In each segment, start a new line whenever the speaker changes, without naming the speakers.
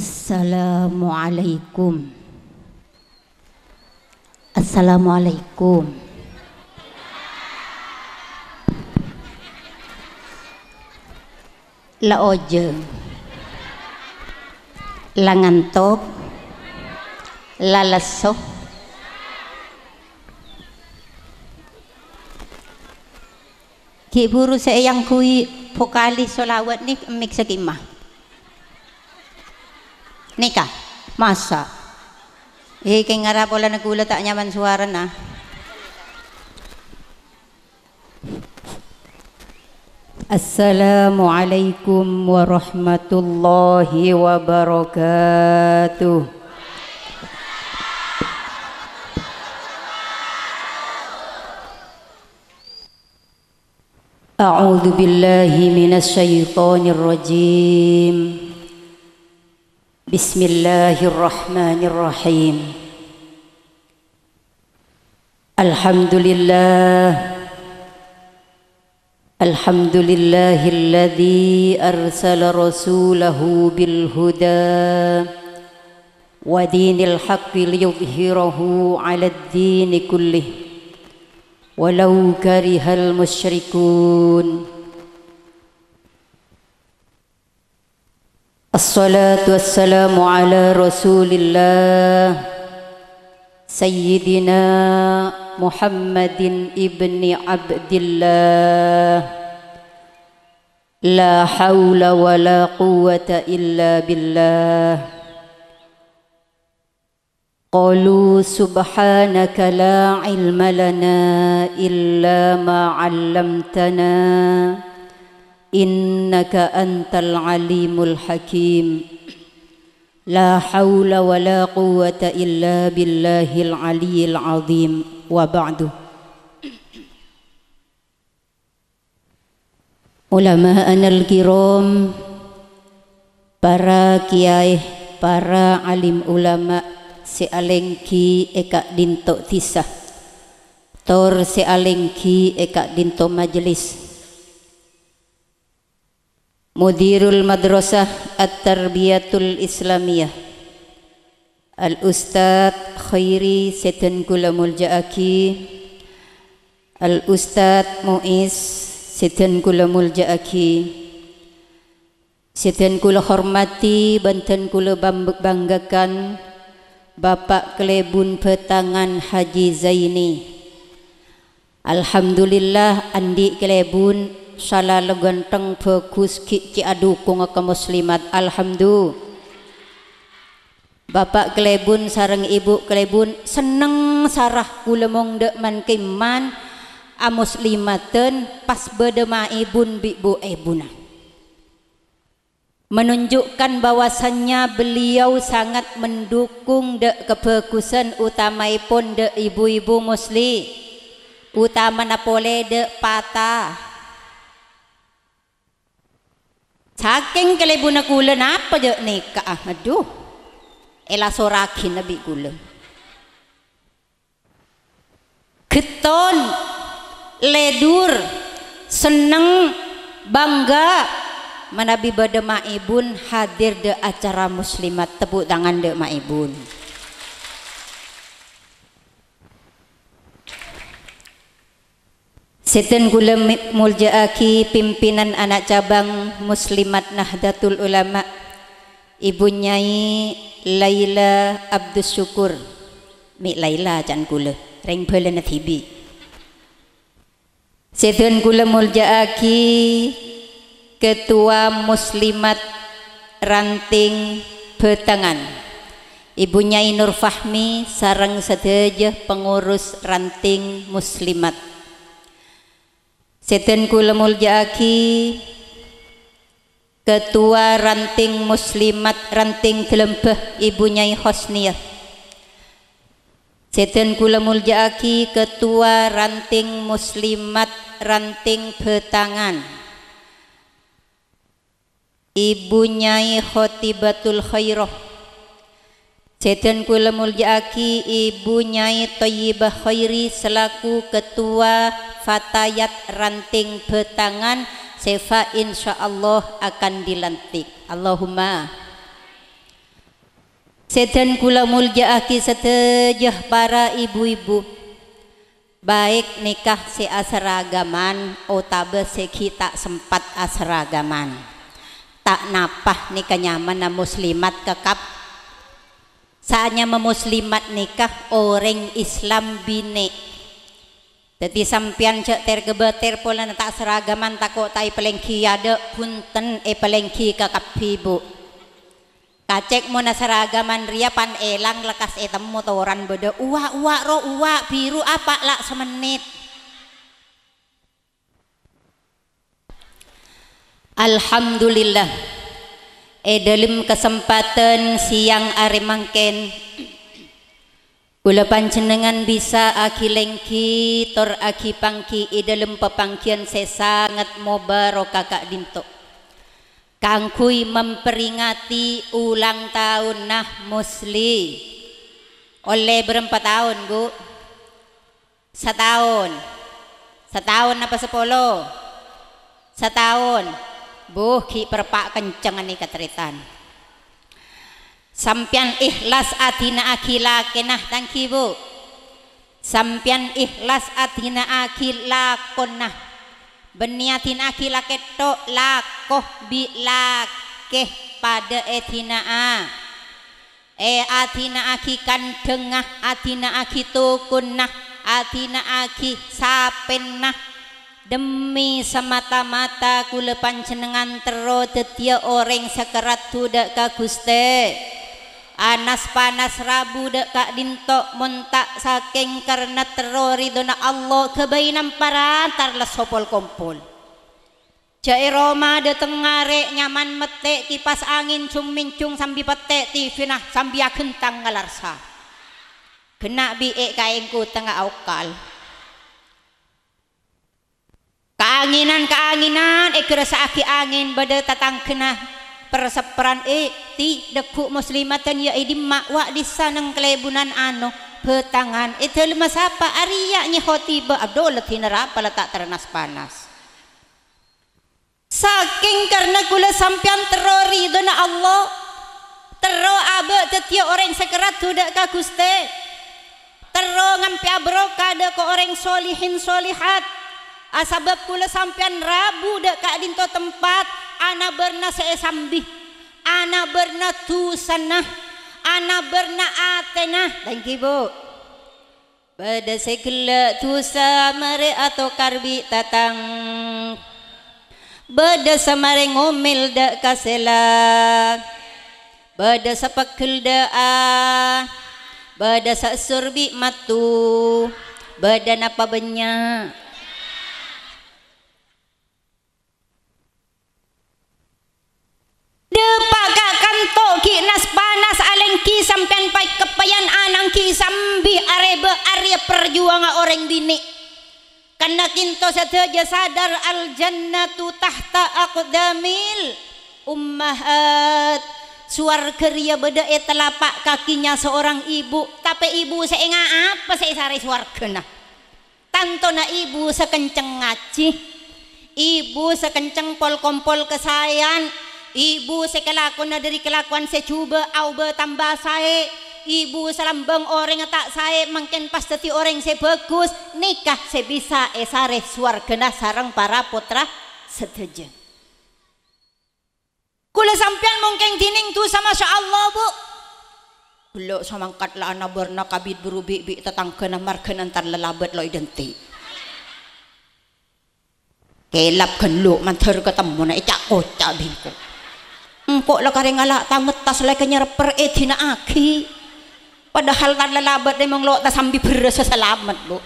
Assalamualaikum Assalamualaikum La oje La ngantok La lesok Ki buru saya yang kui vokali solawat nih mik sekimah nikah masa eh kaya ngarap wala negula tak nyaman suara na ah. Assalamualaikum warahmatullahi wabarakatuh أعوذ بالله من الشيطان rajim. بسم الله الرحمن الرحيم الحمد لله الحمد لله الذي أرسل رسوله بالهدى ودين الحق ليظهره على الدين كله ولو كره المشركون الصلاة والسلام على رسول الله سيدنا محمد ابن عبد الله لا حول ولا قوة إلا بالله قالوا سبحانك لا علم لنا إلا ما علمتنا innaka antal alimul hakim la hawla wa la quwwata illa billahil aliyil azim wa ba'du ulama'ana al-kiram para kiai para alim ulama si alengki eka dinto tisah tor si alengki eka dinto majelis Mudirul Madrasah At-Tarbiyatul Islamiyah al ustaz Khairi Setengkula Muljaaki al Mu'is Setan Setengkula Muljaaki Setan kula hormati banten kula banggakan Bapak Kelebun Petangan Haji Zaini Alhamdulillah Andi Kelebun salalu ganteng bagus kiki ki adukung ke muslimat alhamdulillah Bapak kelebun sarang ibu kelebun seneng sarah kulemong dek man keman a muslimatan pas bedema ibun bibu ibuna eh menunjukkan bahwasannya beliau sangat mendukung dek kebagusan utamaipun dek ibu-ibu muslim utama napole dek patah Saking na kula napa je ah Aduh. Ela sorakin nabi kula. Keton ledur seneng bangga menabi bade maibun hadir de acara muslimat tepuk tangan de maibun. Setan gula mulja'aki pimpinan anak cabang Muslimat Nahdlatul Ulama Ibu Nyai Laila Abdus Syukur Mik Laila can gula Reng bala na tibi Setan gula mulja'aki Ketua Muslimat Ranting Betangan Ibu Nyai Nur Fahmi Sarang sedaja pengurus ranting Muslimat Muslimat Seten kula mulyaaki Ketua Ranting Muslimat Ranting Kelembah Ibu Nyai Hosniyah Seten kula mulyaaki Ketua Ranting Muslimat Ranting Betangan Ibu Nyai Khotibatul Khairah Ceten kula muljaaki Ibu Nyai Toyibah Khairi selaku Ketua Fatayat Ranting Betangan Sefa insya Allah akan dilantik. Allahumma. Setan kula muljaaki setejah para ibu-ibu baik nikah si asragaman otabe si kita sempat asragaman tak napah nikah nyaman muslimat kekap saatnya memuslimat nikah orang Islam bini jadi sampian cek tergebet pola tak seragaman takut tay pelengki ada punten e pelengki kakap pibu kacek mau seragaman ria pan elang lekas e temu toran beda uwa uwa ro uwa biru apa lak semenit Alhamdulillah e dalam kesempatan siang hari mangken Kula panjenengan bisa aki lengki tor aki pangki e dalam pepangkian sesangat mobaro kakak dinto. Kangkui memperingati ulang tahun nah musli. Oleh berempat tahun bu? Setahun. Setahun apa sepuluh? Setahun. Buh, perpak kenceng ini keteritan. Sampian ikhlas adina akila kenah tangki bu. Sampian ikhlas adina akila konah. Beniatin akila ketok lakoh bilakeh pada etina a. E atina aki dengah atina aki tukunnah, atina aki sapenah. demi semata-mata kula panjenengan tero tetia orang sekerat tu dek ka guste anas panas rabu dek ka dintok muntak saking karena tero ridona Allah kebainan parantar le sopol kompol Jai Roma de tengare nyaman metek kipas angin cung mincung sambil petek TV nah sambil kentang ngalarsa. Kena biik kainku tengah aukal. keanginan keanginan eh kerasa aki angin beda tatang kena perseperan eh ti deku muslimatan ya eh, di makwa di sanang kelebunan ano petangan itu eh, lima sapa Arya nya khotiba abdul pala tak ternas panas saking karena kula sampian terori dona Allah tero abe tetia orang sekerat ka gusti tero ngampi abro kada ko orang solihin solihat Asabab ah, kula sampean rabu dek kak dinto tempat ana berna sambi, Ana berna sana, Ana berna atena Thank you, Bu. Pada segala tusa mare atau karbi tatang. Bada samare ngomil dek kasela. Bada sapakil daa. Bada sa surbi matu. Bada napa banyak. goreng dini karena kinto saja sadar al jannatu tahta aqdamil ummahat suar keria beda telapak kakinya seorang ibu tapi ibu saya ingat apa saya sari suar kena na ibu sekenceng ngaji ibu sekenceng pol kompol kesayan ibu sekelakuan dari kelakuan saya coba au bertambah saya ibu selambang orang tak saya mungkin pas jadi orang saya bagus nikah saya bisa esare eh, suargena sarang para putra sedaja kula sampean mungkin dining tu sama sya Allah bu Kulo samangkat lah anak berna kabit berubi bik tetangga na margen antar lelabat lo identik Kelap genlo mantar ketemu naik cak kocak bingko. Engko lo kare ngalak tamet tas lekenya reper edina eh, aki padahal kan lalabat ay mong lota tasambi pero sa salamat lo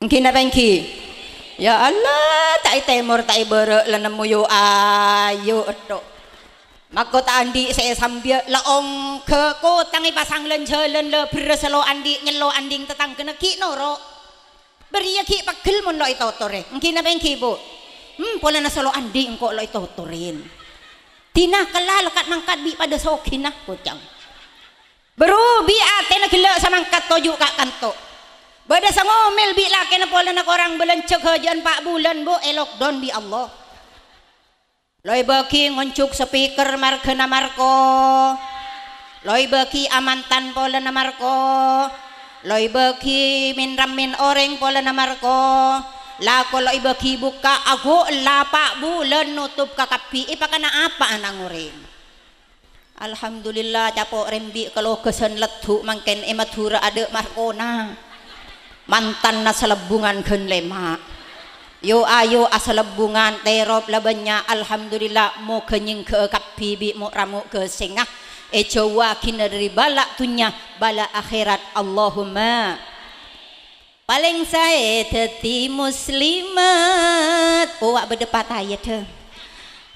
ang kinarangki ya Allah tayo temor tayo baro lanam mo yo to. Mako ta andi saya sambil laong ke kotang pasang len jalan le lo andi nyelo anding tetang kena ki noro beri ya ki pagkel mon lo itotore mungkin apa yang bu, hmm pola na solo andi engko lo itotorin tina kelal kat mangkat bi pada sokin nah Berubiat kena kilo samang tojuk kak kanto Bada bi bila kena pola nak orang belencek hajan pak bulan bo elok eh, don bi Allah. Loi bagi ngoncuk speaker markena marko. Loi beki amantan pola na marko. Loi minram min ramin oreng pola na marko. lako loi ibu buka aku lapak bulan nutup kakapi ipakan eh, apa anak ngoreng. Alhamdulillah capok rembi kalau kesen letu mangken ematura ada markona mantan na bungan gen lema yo ayo aselebungan terop labanya alhamdulillah mo kenying ke kap bibi mo ramu ke sengah e kina dari balak tunya balak akhirat Allahumma paling saya teti muslimat uwak berdepat ayat deh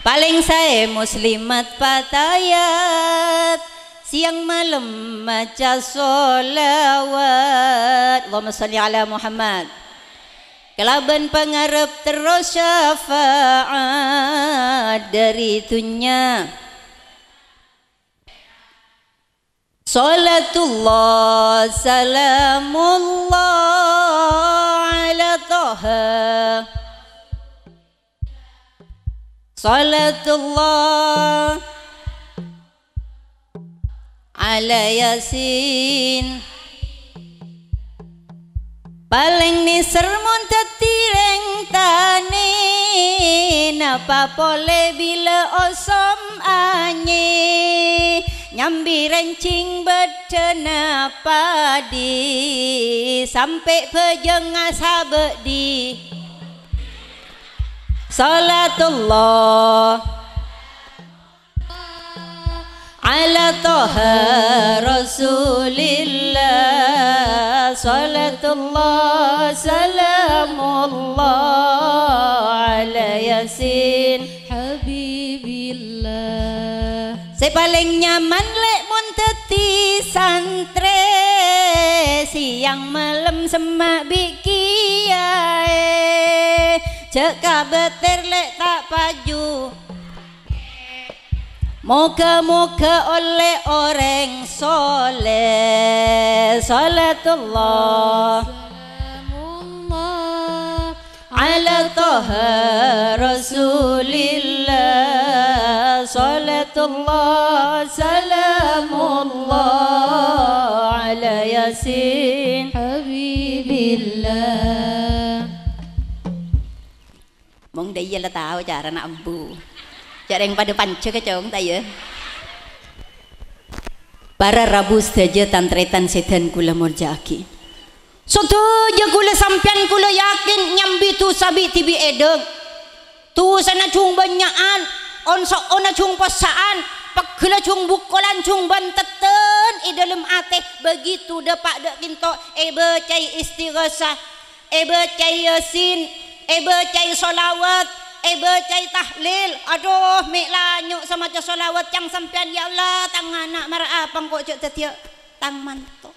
Paling saya muslimat patayat Siang malam maca solawat Allahumma salli ala Muhammad Kelaban pengarap terus syafaat dari tunya Salatullah salamullah ala toha Salatullah ala yasin paling nisar muntatireng tani napa pole bila osom anyi nyambi rencing bedena padi sampai pejeng asabek di Salatullah Ala toha Rasulillah Salatullah Salamullah Ala Yasin Habibillah Saya paling nyaman lek mun teti santri Siang malam semak bikian Cekah betir lek tak paju Moga-moga oleh orang soleh Salatullah Salamullah Ala toha Rasulillah Salatullah Salamullah Ala yasin Habibillah ngomong dia iya lah tahu cara nak embu cara yang pada panca kecong tak ya para rabu saja tantretan sedan kula murjaki Sotoja kula sampian kula yakin nyambi tu sabi tibi edeg tu sana cung banyakan onso ona cung pasaan pekela cung bukolan cung ban teten i dalam ate begitu dapat dak kinto e becai istighasah e becai yasin eh cai solawat, eh cai tahlil. Aduh, mik lanyuk sama cai solawat yang sampean ya Allah, tang anak marah apa kok cak tetia tang mantu.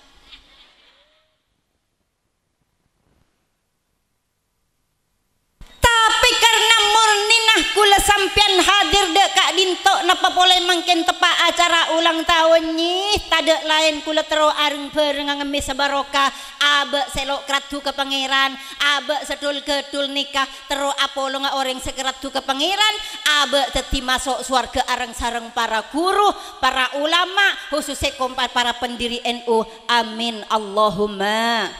tapi karena murni nah kula sampian hadir dek Kak Dinto, napa boleh mangkin tepak acara ulang tahun ni tada lain kula teru arung bareng ngemis sabaroka abe selok kratu ke pangeran abe sedul gedul nikah teru apolo nga orang sekratu ke pangeran abe teti masuk ke areng sareng para guru para ulama khususnya kompat para pendiri NU amin Allahumma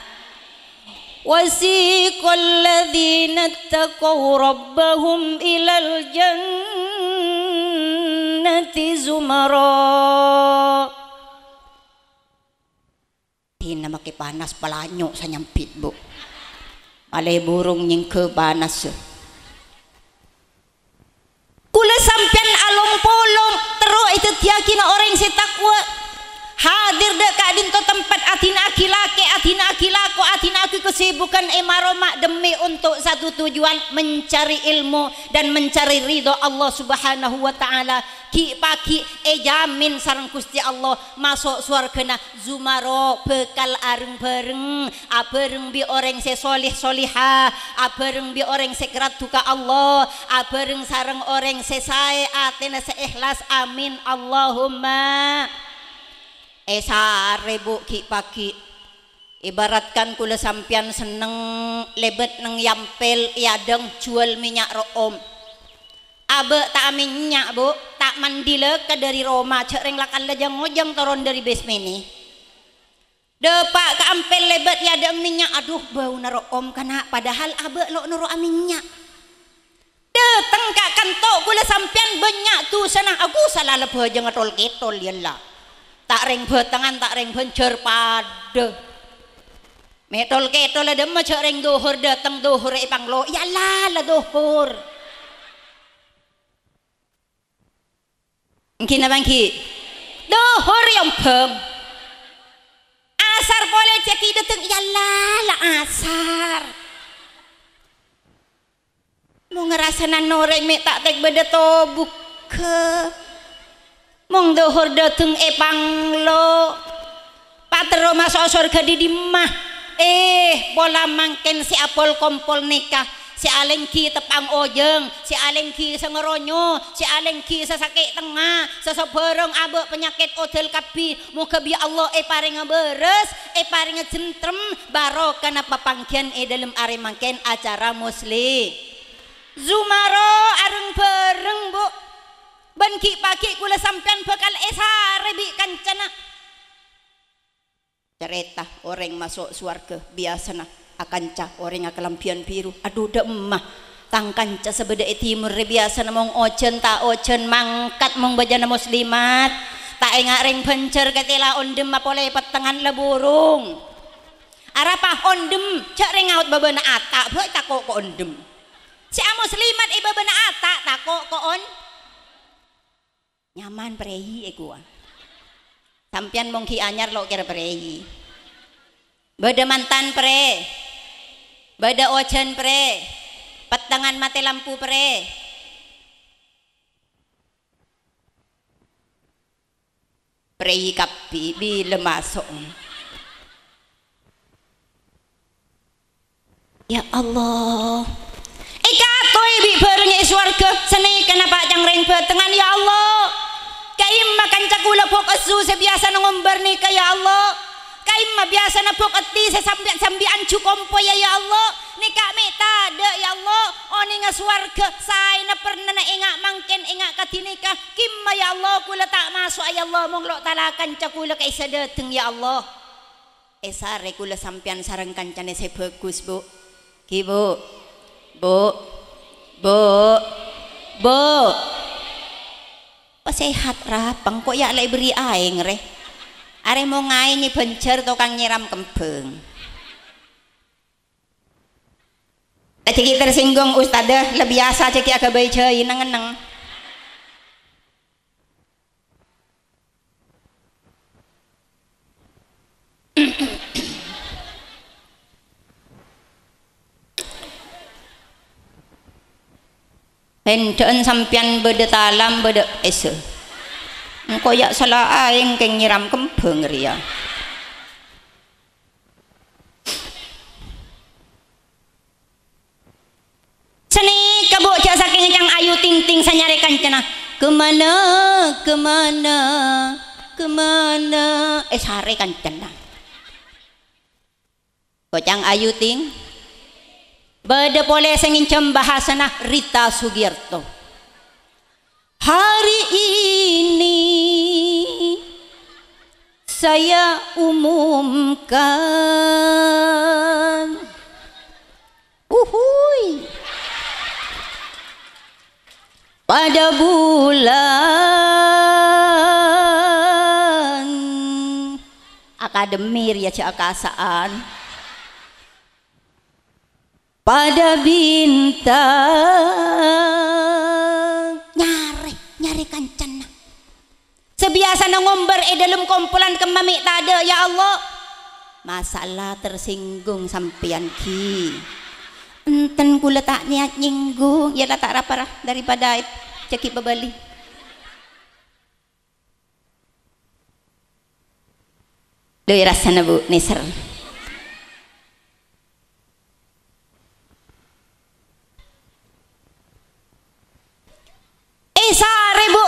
وسيق الذين اتقوا ربهم إلى الجنة زمرا Hina makipanas palanyo sa nyampit bu. Malay burung nying kebanas. Ya. Kula sampian along polong teruk itu tiyakin orang si takwa hadir dekat to tempat atina akilake atina akilako atina aki kesibukan emaroma demi untuk satu tujuan mencari ilmu dan mencari ridho Allah subhanahu wa ta'ala ki paki ejamin sarang kusti Allah masuk suarkena zumaro bekal areng bareng abareng bi orang se solih soliha abareng bi orang se tuka Allah abareng sarang orang se say atina se ikhlas amin Allahumma Esa rebu ki pagi Ibaratkan kula sampian seneng lebet neng yampel yadeng jual minyak room. Abe tak minyak bu, tak mandi leka dari Roma, cereng lakan lejang ngojang toron dari basement ini. Depak ke ampel lebet yadeng minyak, aduh bau naro om kena, padahal abe lo naro minyak. Datang kak kantok kula sampian banyak tu senang aku salah lebih jangan tol ketol ya tak ring betengan tak ring benjer pada. metol ketol adem aja ring duhur datang duhur ipang e lo ya lah duhur Mungkin apa lagi Duhur yang pem. Asar boleh itu dateng ya lah asar. Mau ngerasa nanoreng me tak tek beda tobuk ke mung dhuhur E epang lo patero masuk surga di dimah eh bola mangken si apol kompol nikah si alengki tepang ojeng si alengki sengeronyo si alengki sesake sesakit tengah sesoborong abe penyakit odel kapi. muka bi Allah eh paring beres eh paring ngejentrem baro apa pangkian eh dalam are mangken acara muslim Zumaro areng sare bi kancana cerita orang masuk suarga biasana akan cah orang kelampian biru aduh demah tangkan cah sebeda timur biasa namong ocen tak ocen mangkat mong bajana muslimat tak ingat ring pencer ketila ondem apole petengan leburung arapa ondem cak ring out babana atak buat tak kok ondem si muslimat iba eh, bana atak tak kok on nyaman prei gua sampean mungkin ki anyar lo kira prei bada mantan pre bada ocean pre petangan mati lampu pre prei kapi bila masuk Ya Allah ikatoi eh, bi bareng iswarga swarga seni kenapa cangreng batengan ya Allah kai makan cakula pok esu sebiasa ngombar ni ya Allah kai ma biasa na pok se sesambian sambian cukompo ya ya Allah ni kami de ya Allah oni nga saya na pernah na ingat mangken ingat katinika kimma ya Allah kula tak masuk ya Allah monglo talakan cakula kai sedateng ya Allah esare eh, kula sampian sareng kancane sebagus bu kibu Bu, bu, bu. Oh, sehat rapang kok ya lek beri aing reh. Are mau ngai ni benjer tukang nyiram kembeng. Tadi tersinggung ustadzah lebih biasa cek agak bayi neneng-neneng. Hendon sampian beda talam beda esa. Engkau yak salah aing keng nyiram kembang ria. Seni kebo cak saking cang ayu ting ting sanyarekan cina. Kemana, kemana, kemana? Eh sarekan cina. Kocang ayu ting. Bada boleh sengin bahasana Rita Sugiarto. Hari ini saya umumkan Uhuy. Pada bulan Akademir ya cakasaan pada bintang nyari nyari kancana sebiasa ngomber eh dalam kumpulan kemami tak ada ya Allah masalah tersinggung sampian ki enten ku letak niat nyinggung ya letak raparah daripada cekik bebali Doi rasa bu nisar. bu,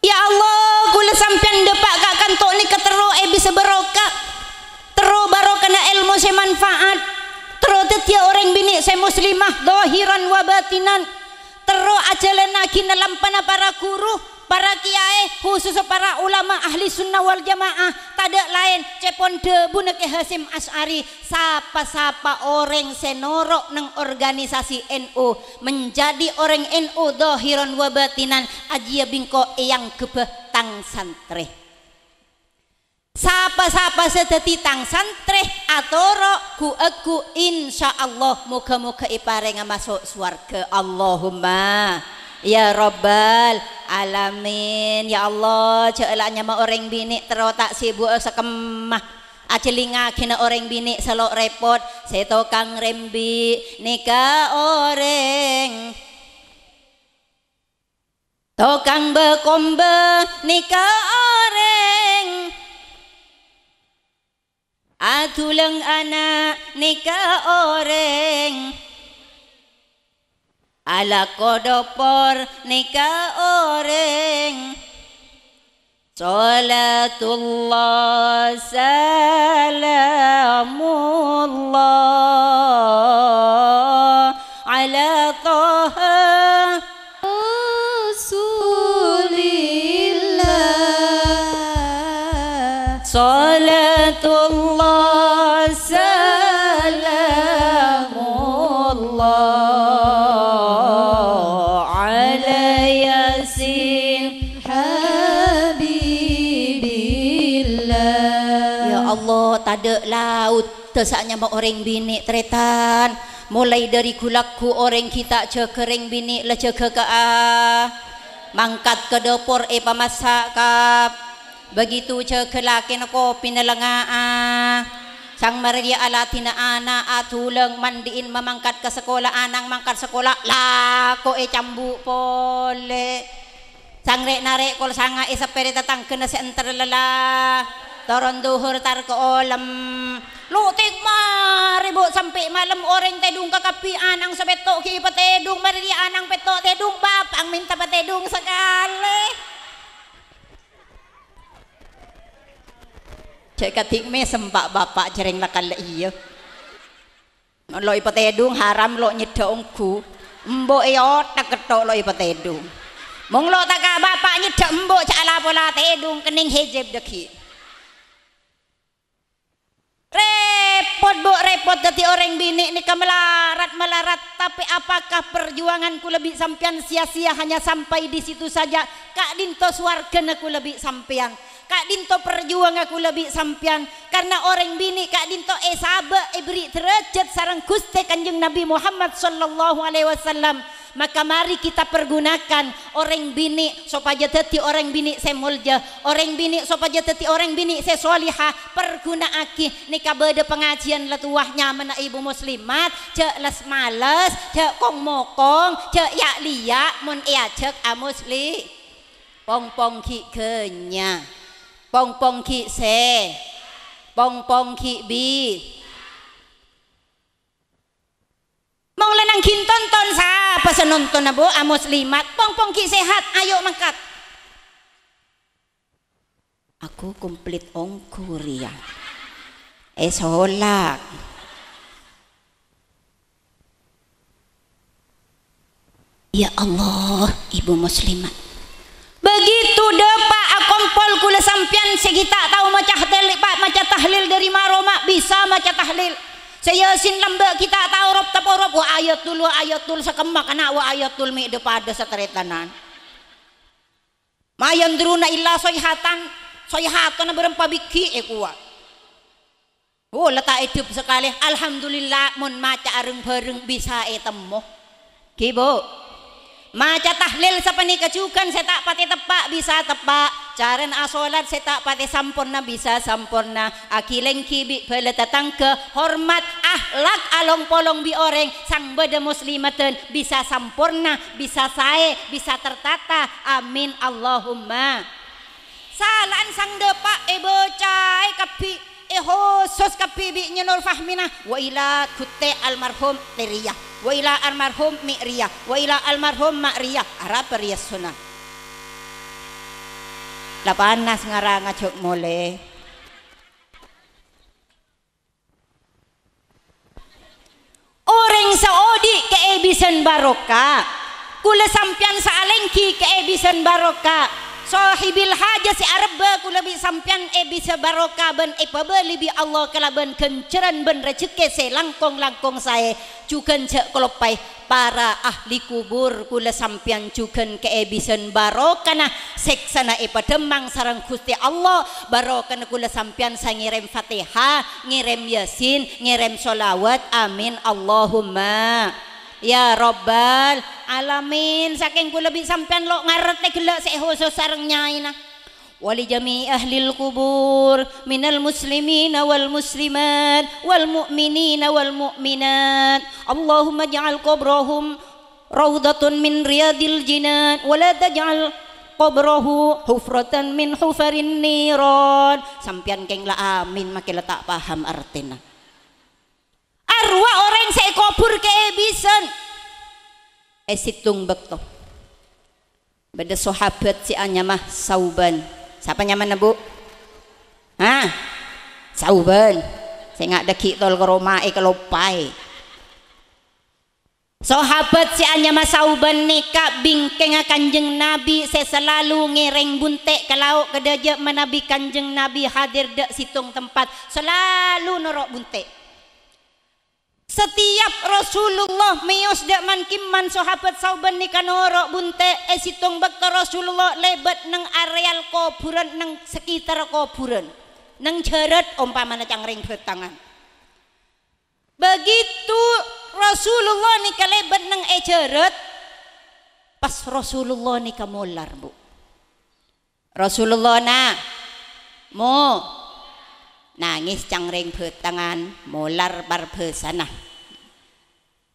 ya Allah kula sampian depak kak kantok ni ketero eh bisa berokak tero baro kena ilmu saya manfaat tero tetia orang bini saya muslimah dohiran wabatinan tero ajalan lagi dalam para guru para kiai khusus para ulama ahli sunnah wal jamaah tidak lain cepon debu neki Hasim As'ari sapa-sapa orang senorok neng organisasi NU menjadi orang NU dohiron wabatinan ajia bingko eyang kebetang santri sapa-sapa sedeti tang santri atoro ku aku insya Allah muka-muka ipareng masuk suarga Allahumma ya Rabbal alamin ya Allah jelaknya mau orang bini terotak sibuk sekemah acelinga kena orang bini selok repot seto kang rembi nikah orang Tokang bekombe nikah orang Atuleng anak nikah orang ala kodopor nikah oreng Salatullah salamullah dosaknya mau orang bini tretan mulai dari gulaku orang kita jaga orang bini le jaga ke mangkat ke dapur e eh, pamasak kap begitu jaga laki nak kopi na ah. sang maria alatina ana atuleng ah, mandiin memangkat ke sekolah anang ah, mangkat sekolah lako e eh, cambu pole sang rek narek kol sanga e sepere tatang kena senter lelah Toron duhur tar ke olem Lutik maribut sampai malam orang tedung kekapian anang sepetok ki petedung mari anang petok tedung bapang minta petedung sekali Cek katik me sempak bapak jereng lakal iya Lo tedung haram lo nyedongku, Mbok iyo tak ketok lo tedung Mung lo tak bapak nyedong mbok cak lapola tedung kening hejeb dekit repot bu repot jadi orang bini ini ke melarat melarat tapi apakah perjuanganku lebih sampian sia-sia hanya sampai di situ saja kak dinto suargan aku lebih sampian kak dinto perjuang aku lebih sampian karena orang bini kak dinto eh sabak eh beri terecet sarang kuste kanjeng nabi muhammad sallallahu alaihi wasallam maka mari kita pergunakan orang bini sopaja teti orang bini semulja orang bini sopaja teti orang bini sesoliha perguna aki nikah beda pengajian letuahnya nyaman ibu muslimat cek les males cek kong mokong cek yak liak mun iya cek amusli pong pong ki kenya pong pong ki se pong pong ki bi Mong lenang kintonton sa apa senonton bo amos ah, muslimat. Pong ki sehat, ayo mangkat. Aku komplit ong Korea. Es eh, Ya Allah, ibu muslimat. Begitu depa akompol kula sampian segita tahu maca tahlil, pak maca tahlil dari maroma bisa maca tahlil. Saya sin lembek kita tahu rob taurop rob wa tul wa ayatul sakemak anak wa tul mi depada sateretanan mayan druna illa soihatan soyhatan berempa biki ekuat eh, Oh letak hidup sekali Alhamdulillah mun maca areng bareng bisa etemu eh, Kibo maca tahlil sepani kecukan saya tak pati tepak bisa tepak Caren asolat tak pati sampurna bisa sampurna. Akileng kibi datang ke hormat ahlak along polong bi orang sang beda muslimatun bisa sampurna, bisa sae, bisa tertata. Amin Allahumma. Salan sang depa e eh, becai eh, kapi e khusus kapi bi nyenur fahmina wa ila kutte almarhum teriyah wa ila almarhum mi'riyah wa ila almarhum ma'riyah arab riyas sunnah lah panas ngara ngajuk mole. Orang Saudi keebisan barokah. kule sampian saalengki keebisan barokah sahibil haja si arba ku lebih sampean e eh, bisa barokah ben eh, e pabeli bi Allah kala ben kenceran ben rezeki se langkong-langkong saya jugen cek kelopai para ahli kubur le sampean jugen ke e bisen barokana seksana e pademang sarang kusti Allah ku le sampean saya ngirim Fatihah ngirim Yasin ngirim solawat amin Allahumma Ya Robbal Alamin saking kula bi sampean lo ngerti gelek saya khusus sareng nyaina wali jami ahli kubur minal muslimin wal muslimat wal mu'minin wal mu'minat Allahumma ja'al qabrahum rawdatun min riyadil jinan wala taj'al qabrahu hufratan min hufarin niran sampean keng la amin makin tak paham artinya arwah orang saya kubur ke ebisen esitung eh, bekto beda sahabat si anya mah sauban siapa nyaman bu ah sauban saya nggak deki tol ke rumah eh pai. Sahabat si Anya sauban nikah bingkeng kanjeng Nabi saya selalu ngereng buntek ke laut ke menabi kanjeng Nabi hadir dek situng tempat selalu norok buntek setiap Rasulullah mios dak man kimman sahabat sauban ni kan bunte esitong eh, bakta Rasulullah lebat neng areal kuburan neng sekitar kuburan neng jarat umpamana cangring bertangan begitu Rasulullah ni kalebat neng ejarat eh, pas Rasulullah ni molar bu Rasulullah na mo nangis cangring molar bar barbesana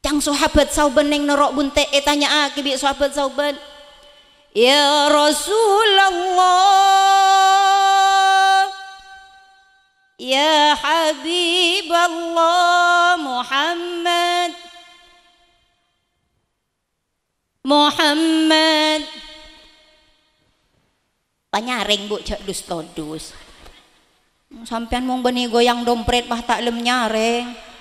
Cang sahabat sauban neng nerok bunte etanya eh, aki ah, bi sahabat sauban. Ya Rasulullah Ya Habib Allah Muhammad Muhammad Panyaring bu cak dus todus Sampean mau beni goyang dompet bah tak lem nyaring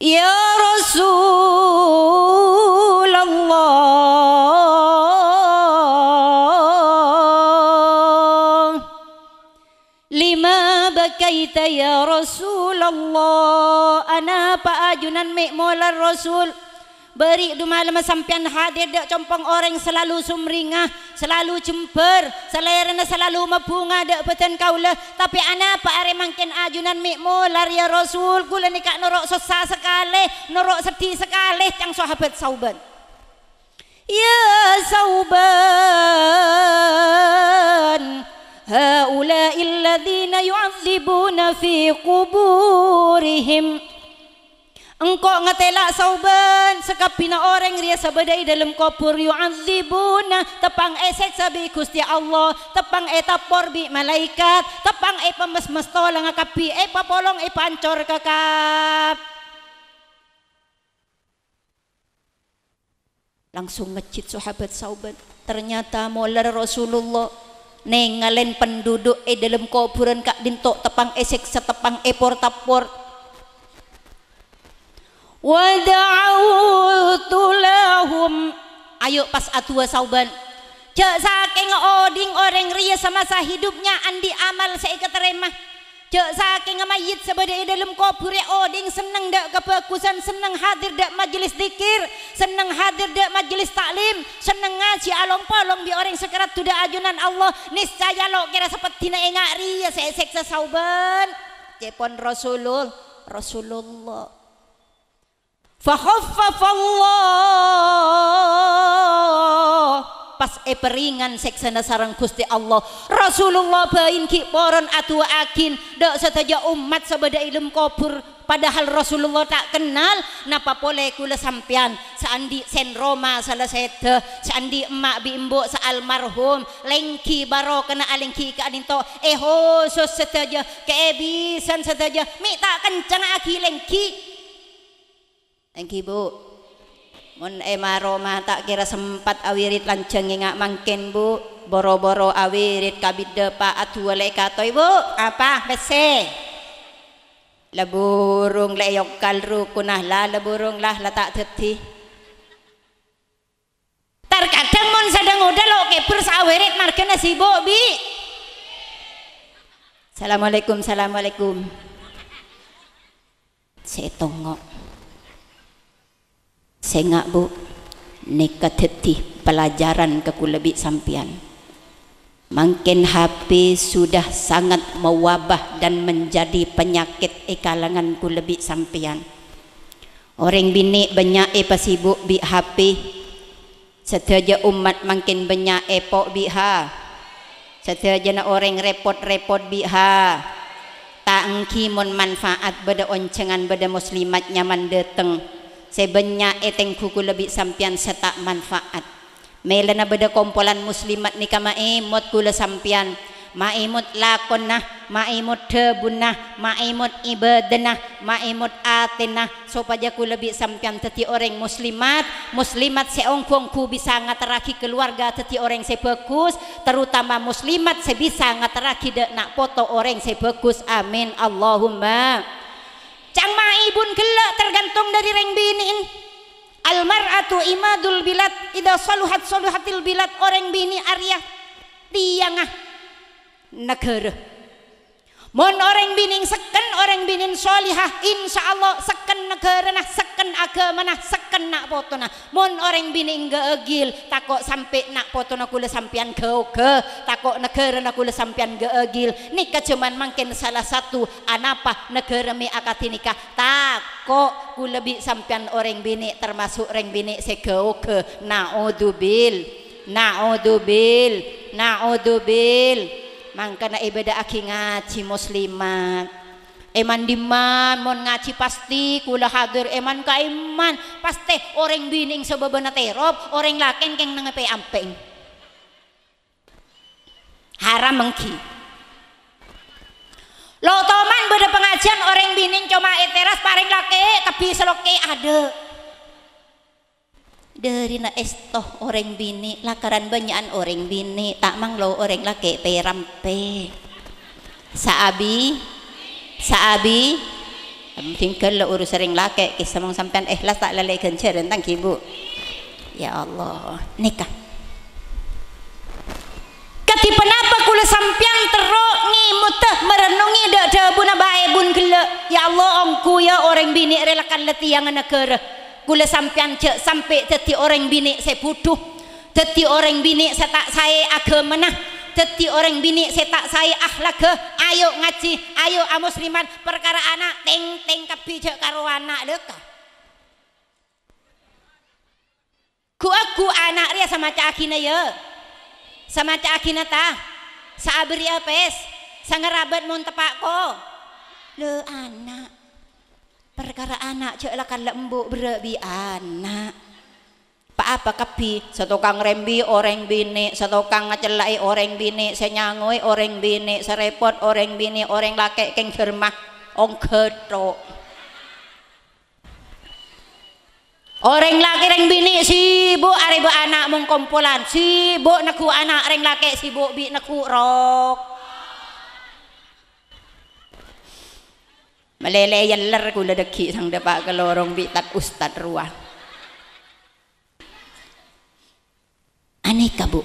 Ya Rasulullah Lima bakaita ya Rasulullah Ana pa ajunan mi'mulan Rasul beri dumalem sampian hadir dek compong orang selalu sumringah selalu cemper selerena selalu mebunga dek beten kaula tapi anak pak are mangkin ajunan mikmu laria ya rasul gula nikak norok susah sekali norok sedih sekali cang sahabat sauban ya sauban هؤلاء الذين yu'adzibuna fi قبورهم engkau ngetela sauban sekapina orang ria sabadai dalam kopur azibuna tepang esek sabi kusti Allah tepang eta bi malaikat tepang e pemesmesto tolong kapi e papolong e pancor kakap langsung ngecit sahabat sauban ternyata molar Rasulullah nengalen penduduk e dalam kuburan kak dintok tepang esek setepang e tapor wa ayo pas atua sauban cek saking oding orang ria semasa hidupnya andi amal saya keterima cek saking mayit sebadai dalam kubur ya, oding seneng dak kebagusan seneng hadir dak majelis dikir seneng hadir dak majelis taklim seneng ngaji along polong bi orang sekerat tuda ajunan Allah niscaya lo kira seperti naengak ria saya seksa sauban cepon Rasulullah Rasulullah Fakhaffafa Allah pas eperingan seksana sarang kusti Allah Rasulullah bain poron atu akin dak setaja umat sabada ilum kubur padahal Rasulullah tak kenal napa pole kula sampian seandi sen Roma salah sete seandi emak bimbo saal marhum lengki baro kena alengki ka adinto eh hosos setaja keebisan setaja mi tak kencana aki lengki Thank you, Bu. Mun ema roma tak kira sempat awirit lanceng ingak mangken Bu. Boro-boro awirit kabit pa atua katoy, Bu. Apa? Bese. Leburung leyok kalru kunah la leburung lah letak teti. Terkadang mun sedang udah lo kepur awirit markena si Bu, Bi. Assalamualaikum, Assalamualaikum. Saya tengok Sengak bu Neka teti pelajaran ke ku lebih sampian Mungkin HP sudah sangat mewabah dan menjadi penyakit ikalangan ku lebih sampian Orang bini banyak apa sibuk bi HP Setiaja umat makin banyak epok bi ha Setiaja na orang repot-repot bi ha Tak mungkin manfaat pada oncengan pada muslimat nyaman datang sebenya eteng kuku lebih sampian setak manfaat melana beda kompolan muslimat ni kama imut kula sampian maimut lakonah maimut debunah maimut ibadenah maimut atenah supaya ku lebih sampian teti orang muslimat muslimat seongkong ku bisa ngataraki keluarga teti orang sebagus terutama muslimat sebisa ngataraki dek nak foto orang sebagus amin Allahumma Cang Mai pun gelak tergantung dari reng biniin. Almar'atu imadul bilad ida saluhat saluhatil bilad orang bini Arya tiangah negara. Mun orang bining seken orang bining solihah insya Allah seken negara nah seken agama nah seken nak foto nah Mun orang bining geegil takut sampai nak foto potona kule sampian geoge takut negara nak kule sampian geegil. Nikah cuman makin salah satu anapa negara mi akati nikah takut kule lebih sampian orang bini termasuk orang bini ke naodubil naodubil naodubil mangkana ibadah aki ngaji muslimat Eman diman mon ngaji pasti kula hadir eman ka iman pasti orang bining sebabana terop orang laken keng nangepe ampeng haram mengki lo toman beda pengajian orang bining cuma eteras paring laki kebi seloke ada Derina estoh orang bini, lakaran banyakan orang bini, tak manglo orang laki perampe. Saabi, saabi, tinggal lo urus orang laki, kisah mong sampean ikhlas tak lalik gencer tentang ibu. Ya Allah, nikah. Ketipa napa kula sampean teruk ni mutah merenungi dak dak buna baik bun gelak. Ya Allah, ongku ya orang bini relakan letih yang negara. kula sampean jek sampai jadi orang bini saya bodoh dadi orang bini saya tak saya agak menang, dadi orang bini saya tak saya akhlak ayo ngaji ayo amusliman perkara anak teng teng kebijak karo anak leka ku aku anak ria sama cak akina ya sama cak akina ta saabri apes rabat mun tepak ko lu anak perkara anak cek lah kan lembuk berabi anak apa apa kepi satu kang rembi orang bini satu kang ngecelai orang bini senyangoi orang bini serepot orang bini orang laki keng jermah ong orang laki orang bini sibuk ada anak mengkumpulan sibuk neku anak orang laki sibuk bi neku rok meleleyan ler kula degi sang depak ke lorong ustad ruah aneka bu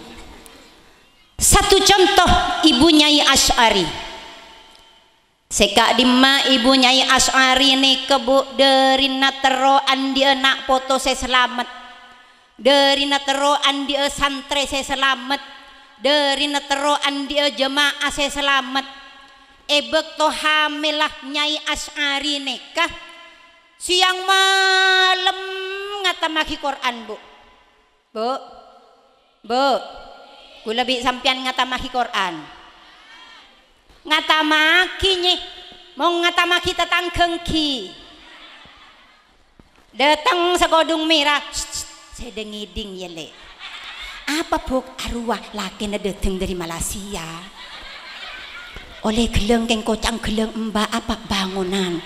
satu contoh ibu nyai asyari sekak dima ibu nyai asyari ni kebu dari natero andi nak foto saya selamat dari natero andi santri saya selamat dari natero andi jemaah saya selamat ebek to hamilah nyai as'ari nikah siang malam ngatamaki Quran bu bu bu lebih bi ngata ngatamaki Quran ngatamaki nih mau ngatamaki tetangkeng kengki datang segodung merah sedengiding yele apa bu arwah laki datang dari Malaysia oleh geleng keng kocang geleng mbak apa bangunan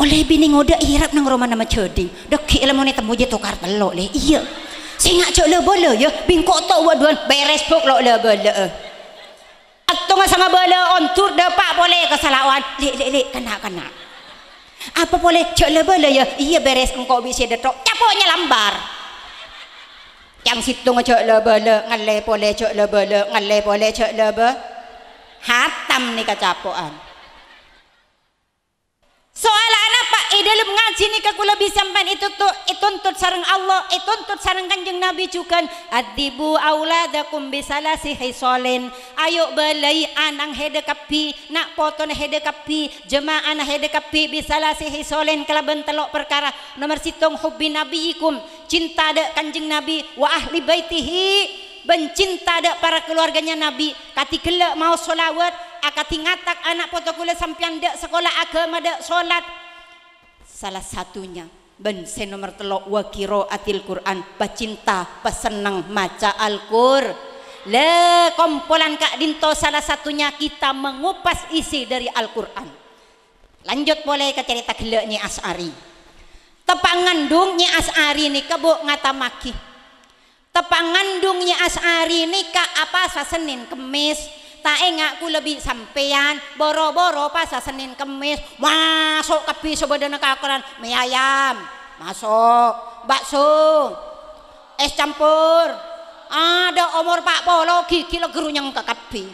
oleh bini ngode irap nang rumah nama ceding deki ilmu ni temu je tukar telok le iya singa cok le bola ya bingkok tok wa beres pok lo le bola nggak sama bola ontur depak boleh kesalahan le le le kena kena apa boleh cok le bola ya iya beres engkau bisa detok capoknya lambar yang situ ngecok le bola ngale boleh cok le bola ngale boleh cok le bola hatam nih kacapoan soal anak pak eh, dalam ngaji nih kakula lebih sampai itu tuh untuk sarang Allah untuk sarang kanjeng Nabi juga adibu dakum besalah si hisolin ayo balai anang hede kapi nak poton hede kapi anah hede kapi bisalah si hisolin kelaban telok perkara nomor situng hubbi nabiikum cinta dek kanjeng Nabi wa ahli baitihi bencinta dak para keluarganya Nabi kati gelak mau solawat akati ngatak anak potokule sampian dak sekolah agama dak solat salah satunya ben se nomor telok wakiro atil Quran bencinta pesenang maca Al-Qur le kompolan Kak Dinto salah satunya kita mengupas isi dari Al-Quran lanjut boleh ke cerita gelaknya As'ari tepak ngandung As'ari nih kebuk ngata maki tepangandungnya As'ari nikah apa Senin Kemis tae ku lebih sampean boro-boro pas Senin Kemis masuk pisau badan kakoran mie ayam masuk bakso es campur ada omor pak polo gigi lo gerunyang ke kapi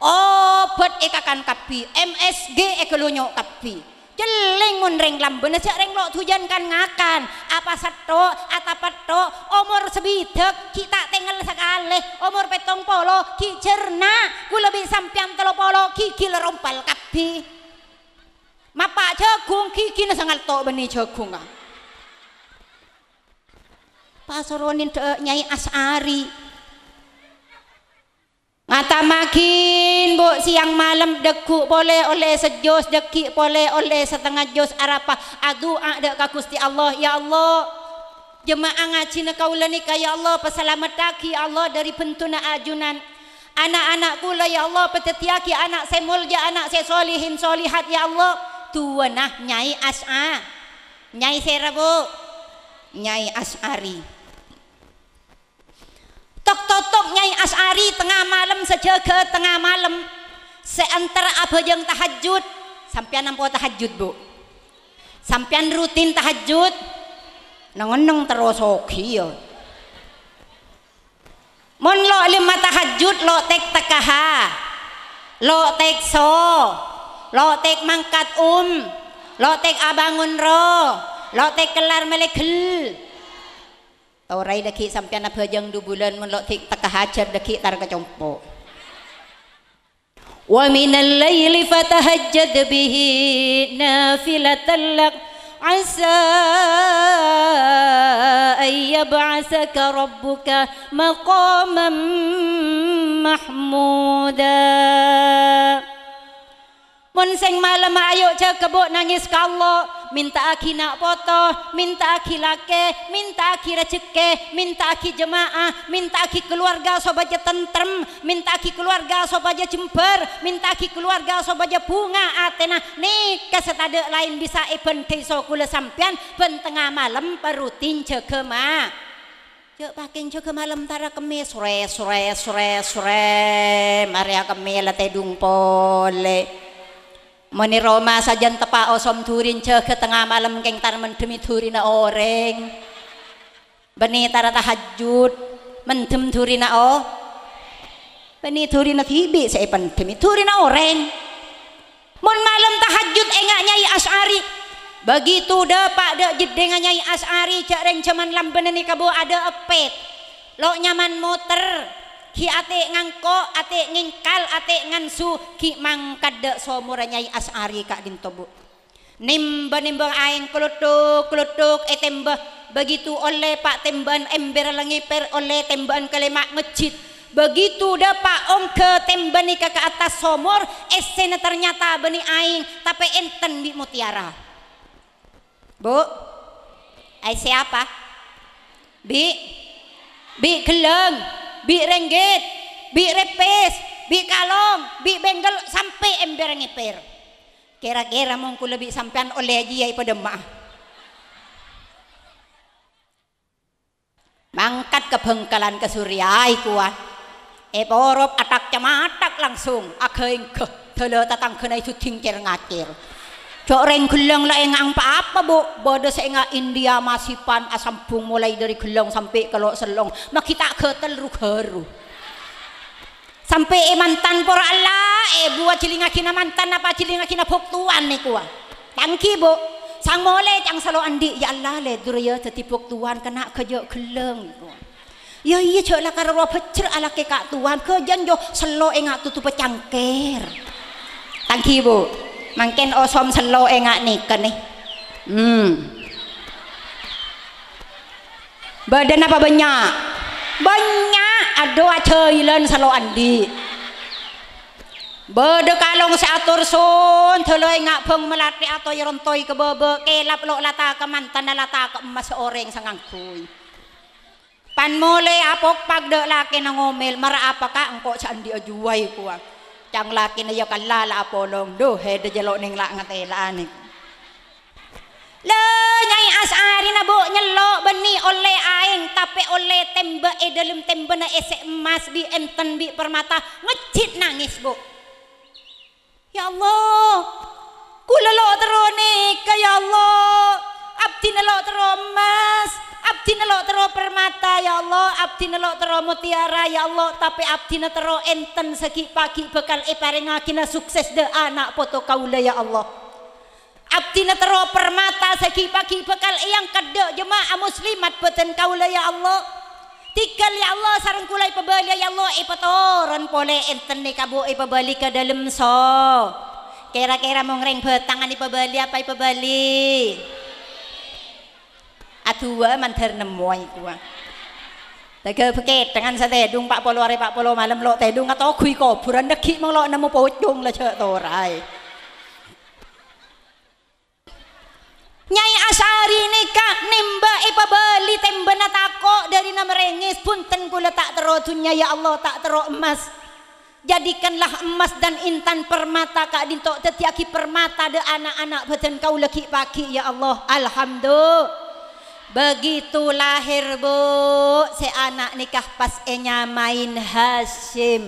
obat ikakan kapi MSG ekelunyo kapi jeling ngunring lambun, jak ring lok tujan kan ngakan apa satu atau petok umur sebidek kita tinggal sekali umur petong polo ki cerna. ku lebih sampian telo polo gigil rompal kabi mapa jagung gigi sangat ngalto benih jagung ah. Pak Soronin Nyai Asari Mata makin bu siang malam dekuk boleh oleh sejus dekik boleh oleh setengah jus arapah Aduh, ada ka Gusti Allah ya Allah jemaah ngaji nak kaula ni ya Allah peselamatki Allah dari pentuna ajunan anak-anak kula ya Allah petetiaki anak saya mulia anak saya solihin solihat ya Allah tuanah nyai as'a nyai serabu nyai as'ari tok-tok tok nyai asari tengah malam sejaga tengah malam seantar yang tahajud sampian nampu tahajud bu sampian rutin tahajud nengeneng terus hoki ya mon lo lima tahajud lo tek tekaha lo tek so lo tek mangkat um lo tek abangun ro lo tek kelar melekul Taurai daki sampai apa jang du bulan melok tik tak hajar daki tar kecompo. Wa minal laili fatahajjad bihi nafilatan lak asa أن يبعثك ربك مقاما Mun sing malam ayo cakebuk nangis ke Allah minta aki nak foto, minta aki lake, minta aki rezeki, minta aki jemaah, minta aki keluarga sobaja tentrem, minta aki keluarga sobaja jember, minta aki keluarga sobaja bunga atena nih kesetade lain bisa event keiso kule sampian. ben tengah malam perutin jegema Yuk paking juga malam tara kemis sore sore sore sore Maria kemil tedung pole. Moni Roma sajan tepa osom turin ceh ke tengah malam keng tarmen demi turina oreng. Beni tara tahajud mentem turina o. Beni turina tibi saya pendemi turina oreng. Mon malam tahajud engak nyai asari. Begitu dek jid dengan nyai asari cak reng cuman lambenan ni kabo ada epet. Lo nyaman motor ki ate ngangko ate ngingkal ate ngansu ki mangkade somura nyai asari kak dinto bu nimba nimba aing kelutuk kelutuk eh begitu oleh pak temban ember langiper oleh temban kelemak ngecit Begitu udah Pak Om ke temban ke, ke atas somor, esena eh, ternyata beni aing, tapi enten di mutiara. Bu, ai siapa? Bi, bi geleng bi renggit, bi repes, bi kalong, bi benggel sampai ember ngipir. Kira-kira mong lebih sampaian sampean oleh aja ya, pada demak. Mangkat ke bengkalan ke surya kuah. E porop atak cematak langsung akheng ke. Telo tatang kena itu tingkir ngacir. Kau reng geleng lek ngampak apa, Bu? Bodo sik India masih pan asam bung mulai dari gelong sampai kalau selong. makita nah, tak getel rugaru. Sampai eh, mantan por Allah, eh buat cilingakina mantan apa cilingakina buktuan nih kuah. Tangki, Bu. Sang mole yang salo andi ya Allah le durya dadi buktuan kena kejo geleng. Ya iya jok lah karo pecer ala kekak tuan kejan jo selo engak tutup cangkir. Tangki, Bu mangken osom selo engak eh niken nih hmm badan apa banyak banyak aduh acailan selo andi Bede kalong seatur sun teloy eh ngak peng melati atau yerontoy ke bebe kelap lo lata ke mantan lata ke emas oreng sangang kuy. Pan mulai apok pagde laki nangomel mara apakah engkau candi ajuai kuang cang laki na yok kan lala apolong he de jelo ning lak ngatela eh, ni le nyai asari na bu nyelo beni oleh aing tapi oleh tembe e eh, dalam tembe na esek emas bi enten bi permata ngecit nangis bu ya Allah kula lo terone ya Allah abdi nelo teromas abdi nelok tero permata ya Allah abdi nelok tero mutiara ya Allah tapi abdi tero enten segi pagi bekal ngakina sukses de anak foto kaula ya Allah abdi tero permata segi pagi bekal yang kede jemaah muslimat beten kaula ya Allah Tikal ya Allah sarang kulai pebalia ya Allah ipatoron pole enten ni kabu ipabali ka dalem so. Kira-kira mongreng reng betangan ipabali apa ipabali? aduwa mandar nemuai kuwa Tega peket dengan saya tedung pak polo hari pak polo malam lo tedung kata aku iko buran deki mau lo nemu pocong lah cak torai. Nyai Asari nikah nimba ipa beli tembena tako dari nama rengis pun tengku letak teruk dunia ya Allah tak teruk emas jadikanlah emas dan intan permata kak dintok tetiaki permata de anak-anak beten kau lekik pagi ya Allah alhamdulillah Begitu lahir bu, si anak nikah pas enya main hasim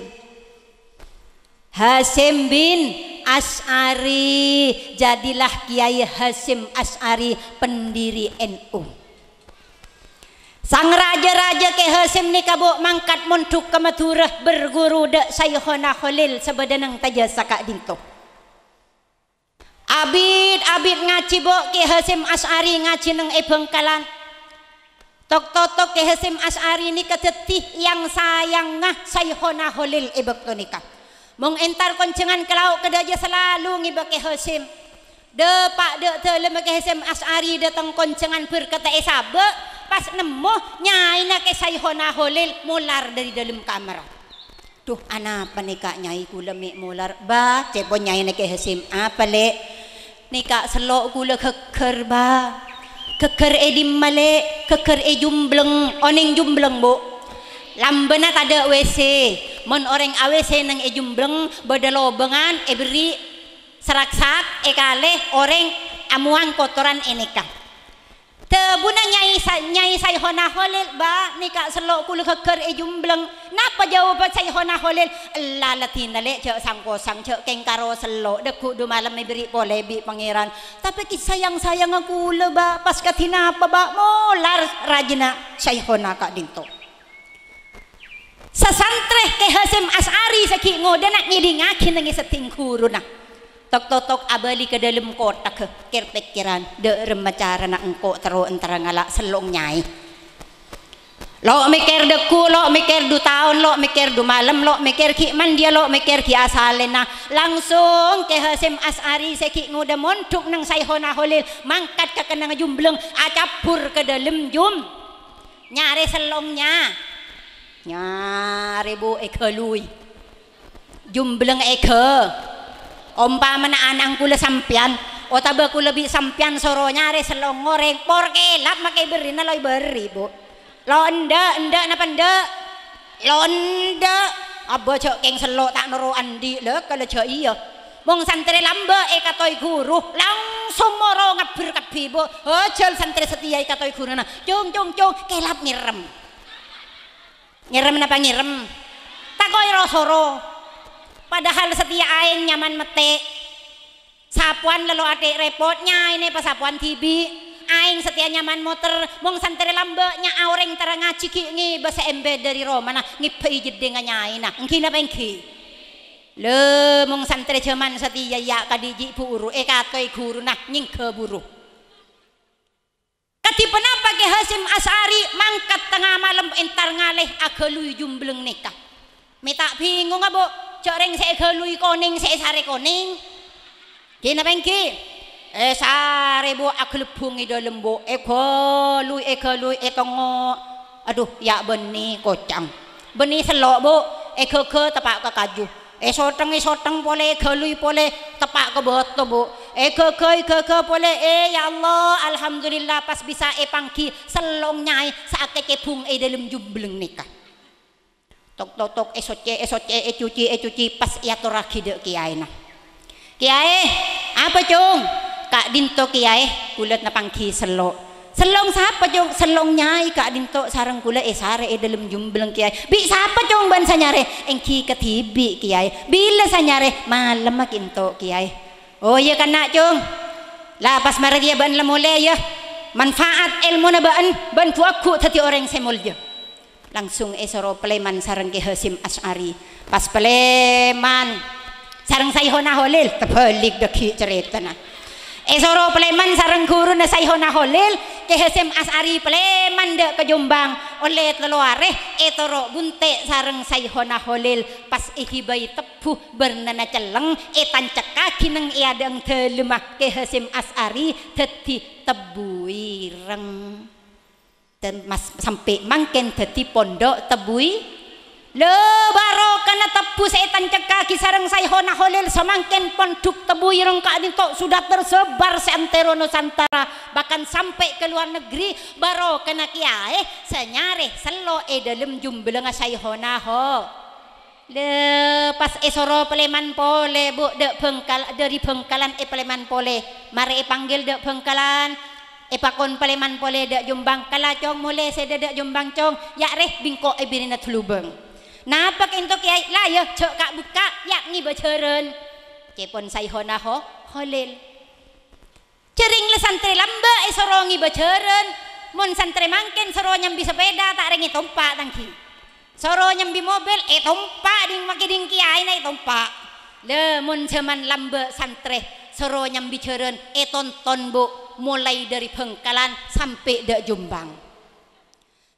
hasim bin As'ari, jadilah Kiai hasim As'ari pendiri NU. Sang raja-raja ke hasim nikah bu mangkat muntuk ke berguru dek Sayyidina Khalil sebedenang taja sakak dintok abid abid ngaji bo Ki Hasim As'ari ngaji neng ebengkalan tok tok tok ke Hasim As'ari ini kedetih yang sayang ngah sayhona holil ibek nikah mong entar koncengan ke kedaja selalu ngibek Ki Hasim de pak de te lemek Ki Hasim As'ari datang koncengan berkata esabe pas nyai nyai ke sayhona holil mular dari dalam kamar Tuh anak panika nyai kula mular ba cepo nyai nake hasim apa le Nika selok gula keker ba Keker e eh dimale Keker e jumbleng Oning jumbleng bu Lambena ah tada WC Mon orang AWC nang e eh jumbleng Bada lobengan e beri Seraksak e kale Orang amuang kotoran e nikah Tebuna nyai nyai sai hona holil ba ni kak selok kulu keker e jumbleng. Napa jawab sai hona holil? La latina le cek sangko sang cek keng karo selok Deku ku malam memberi beri bi pangeran. Tapi ki sayang sayang aku le ba pas katina apa ba molar rajina sai hona ka dinto. Sesantreh ke As'ari sakit ngode nak ngidinga kini setingkuru nak. tok-tok abali ka dalem kotak kirpikiran de remacara nak engko teru antara ngala selong nyai lo mikir ku lo mikir du tahun lo mikir du malam lo mikir ki dia lo mikir ki asalena langsung ke hasim asari seki ngude montuk nang saihona holil mangkat ke kanang jumbleng acapur ke dalam jum nyari selongnya nyare bu ekelui jumbleng ekel Ompa mana anang kula sampian o kula bi sampian soronya re selongore, porke lap makai beri na loi beri bu lo enda enda na panda lo abo cok keng selo tak noro andi lo kalau cok iyo mong santri lamba e katoi guru langsung moro ngabur kapi bu ojol santri setia e katoi guru na cung-cung-cung, kelap ngirem ngirem napa ngirem takoi rosoro padahal setia aing nyaman mete sapuan lalu adik repotnya ini pas sapuan tibi aing setia nyaman motor mong santri lambeknya aureng tara ngaci ki ngi bahasa embe dari roma nah ngipei dengan nyai nah engki na pengki le mong santri cuman setia ya, ya kadiji puru eh katoi guru nah nying keburu napa ke Hasim Asari mangkat tengah malam entar ngaleh agelui jumbleng nikah. Minta bingung abu Cok ring sik koning sik sare koning. kena napa eh E sare bu aglebung ido lembu e eh, gelui e gelui e eh, tongo. Aduh, ya beni kocang. Beni selok, Bu. E gege tepak ke kaju. E soteng e soteng pole e gelui pole tepak ke boto, Bu. E gege e gege pole e ya Allah, alhamdulillah pas bisa e pangki selong nyai sakake bung e dalam jumbleng nikah. tok tok tok SOC SOC e cuci e cuci pas ia turaki de kiai na kiai apa cung kak dinto kiai kulit na pangki selo selong siapa cung selong nyai kak dinto sarang kula e eh, sare e dalam jumbleng kiai bi siapa cung ban sanyare engki ketibi kiai bila sanyare malam makinto kiai oh iya kan nak cung lapas maradia ban lemole ya manfaat ilmu na ban ban tuaku tati orang semul je ya. langsung esoro peleman sarang Ki Hasim pas peleman sarang Saihona Holil terbalik deki na esoro peleman sarang guru na Saihona Holil Ki Hasim peleman dek ke Jombang oleh teluareh etoro bunte sarang Saihona Holil pas ihibai tepuh bernana celeng etan ceka kineng iadeng telemah Ki Hasim Asy'ari teti tebuireng dan mas sampai mangken dadi pondok tebui le baro karena tebu setan kaki sarang saya hona holil semangken pondok tebu irong ini to sudah tersebar seantero nusantara bahkan sampai ke luar negeri baro kia eh senyare selo e dalam jumbeleng saya hona ho le pas esoro peleman pole bu dek pengkal dari pengkalan e peleman pole mari e panggil dek pengkalan ipakon paleman pole da jumbang kalacong mole se da jumbang cong ya reh bingko ibini e na tulubeng napak ya kiai yo cok kak buka ya ngi beceren kepon sai hona ho holil cering le santri lamba esorongi beceren mun santri mangken soro nyambi sepeda tak rengi e tompa tangki soro nyambi mobil e tompa ding maki ding kiai na tompa le mun seman lamba santri soro nyambi ceren e tonton bu mulai dari Bengkalan sampai dek Jombang.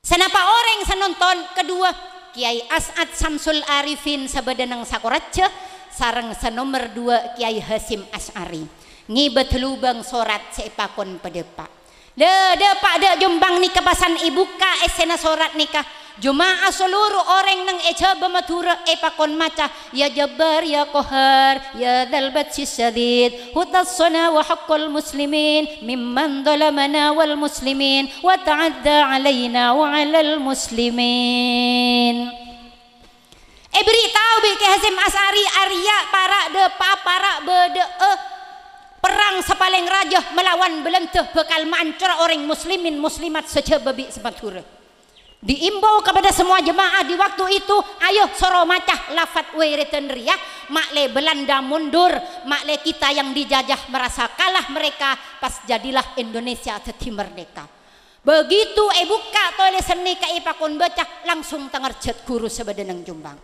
Senapa orang yang senonton kedua Kiai As'ad Samsul Arifin nang Sakorace sarang senomor dua Kiai Hasim As'ari. ngibat lubang sorat pada pedepak. Dede pak de jombang nikah pasan ibu ka esena eh, sorat nikah. Juma'a seluruh orang nang eja e pakon maca ya jabar ya kohar ya dalbat si sedit hutassana wa haqqul muslimin mimman dolamana wal muslimin wa ta'adda alaina wa alal muslimin Eh beritahu bi Hasim Asari Arya para de pa para bede eh perang sepaling raja melawan belentuh bekal mancur orang muslimin muslimat sejababi sepatura diimbau kepada semua jemaah di waktu itu ayo soromacah macah lafat wiriten makle Belanda mundur makle kita yang dijajah merasa kalah mereka pas jadilah Indonesia seti merdeka begitu e buka tole seni ka ipakun e becah langsung tengerjet guru sebedeneng jumbang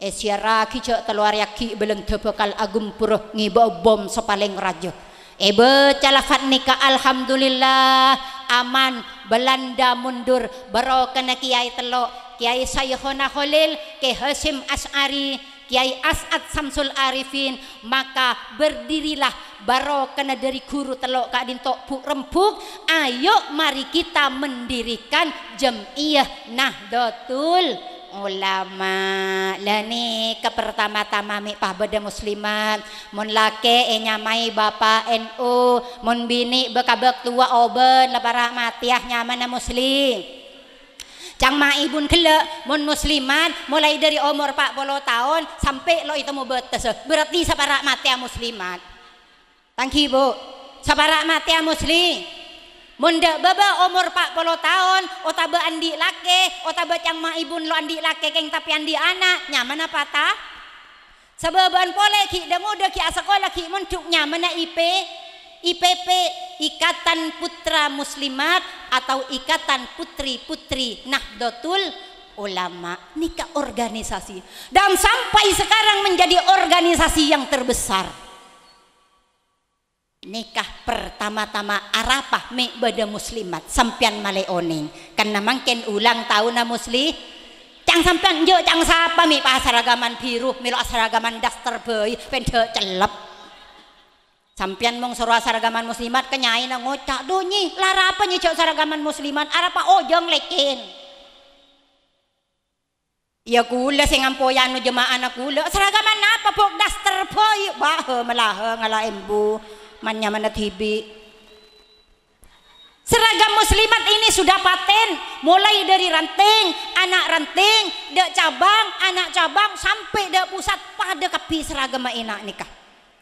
Eh, kicau cok yaki beleng tebekal agum puruh ngibo bom sepaling raja. Ebe eh, calafat nikah alhamdulillah aman Belanda mundur baro kena kiai telok kiai Sayyidina Khalil ke Hasim As'ari Kiai As'ad Samsul Arifin maka berdirilah baro kena dari guru telok kak dintok puk rempuk ayo mari kita mendirikan jemiyah Nahdlatul ulama lani ke pertama-tama mi pahbeda muslimat mun lake e nyamai bapak NU mun bini bekabek tua oben lepara matiah nyamana e muslim Cang ibun kele mon musliman mulai dari umur 40 tahun sampai lo itu mau betes berarti sapara matiah muslimat tangki bu sapara matiah muslim Munda baba umur 40 tahun, otabe andi lake, otabe cang ibun lo andi laki keng tapi andi anak, nyaman apa ta? Sebeban pole ki muda, ki asakola ki muncuk nyaman IP, IPP Ikatan Putra Muslimat atau Ikatan Putri-Putri Nahdlatul Ulama nikah organisasi dan sampai sekarang menjadi organisasi yang terbesar nikah pertama-tama arapah me bada muslimat sampian maleoning karena mangken ulang tahun na musli cang sampian jo cang sapa me pasaragaman biru milo asaragaman daster boy pente celep sampian mong suruh asaragaman muslimat kenyai na ngocak dunyi lara apa nyi saragaman muslimat arapa ojong oh, lekin Ya kula sing ampoyan no jemaah anak kula seragaman apa pok daster boy wah melahe ngala embu mannya tibi seragam muslimat ini sudah paten mulai dari ranting anak ranting dek cabang anak cabang sampai dek pusat pada kepi seragam enak nikah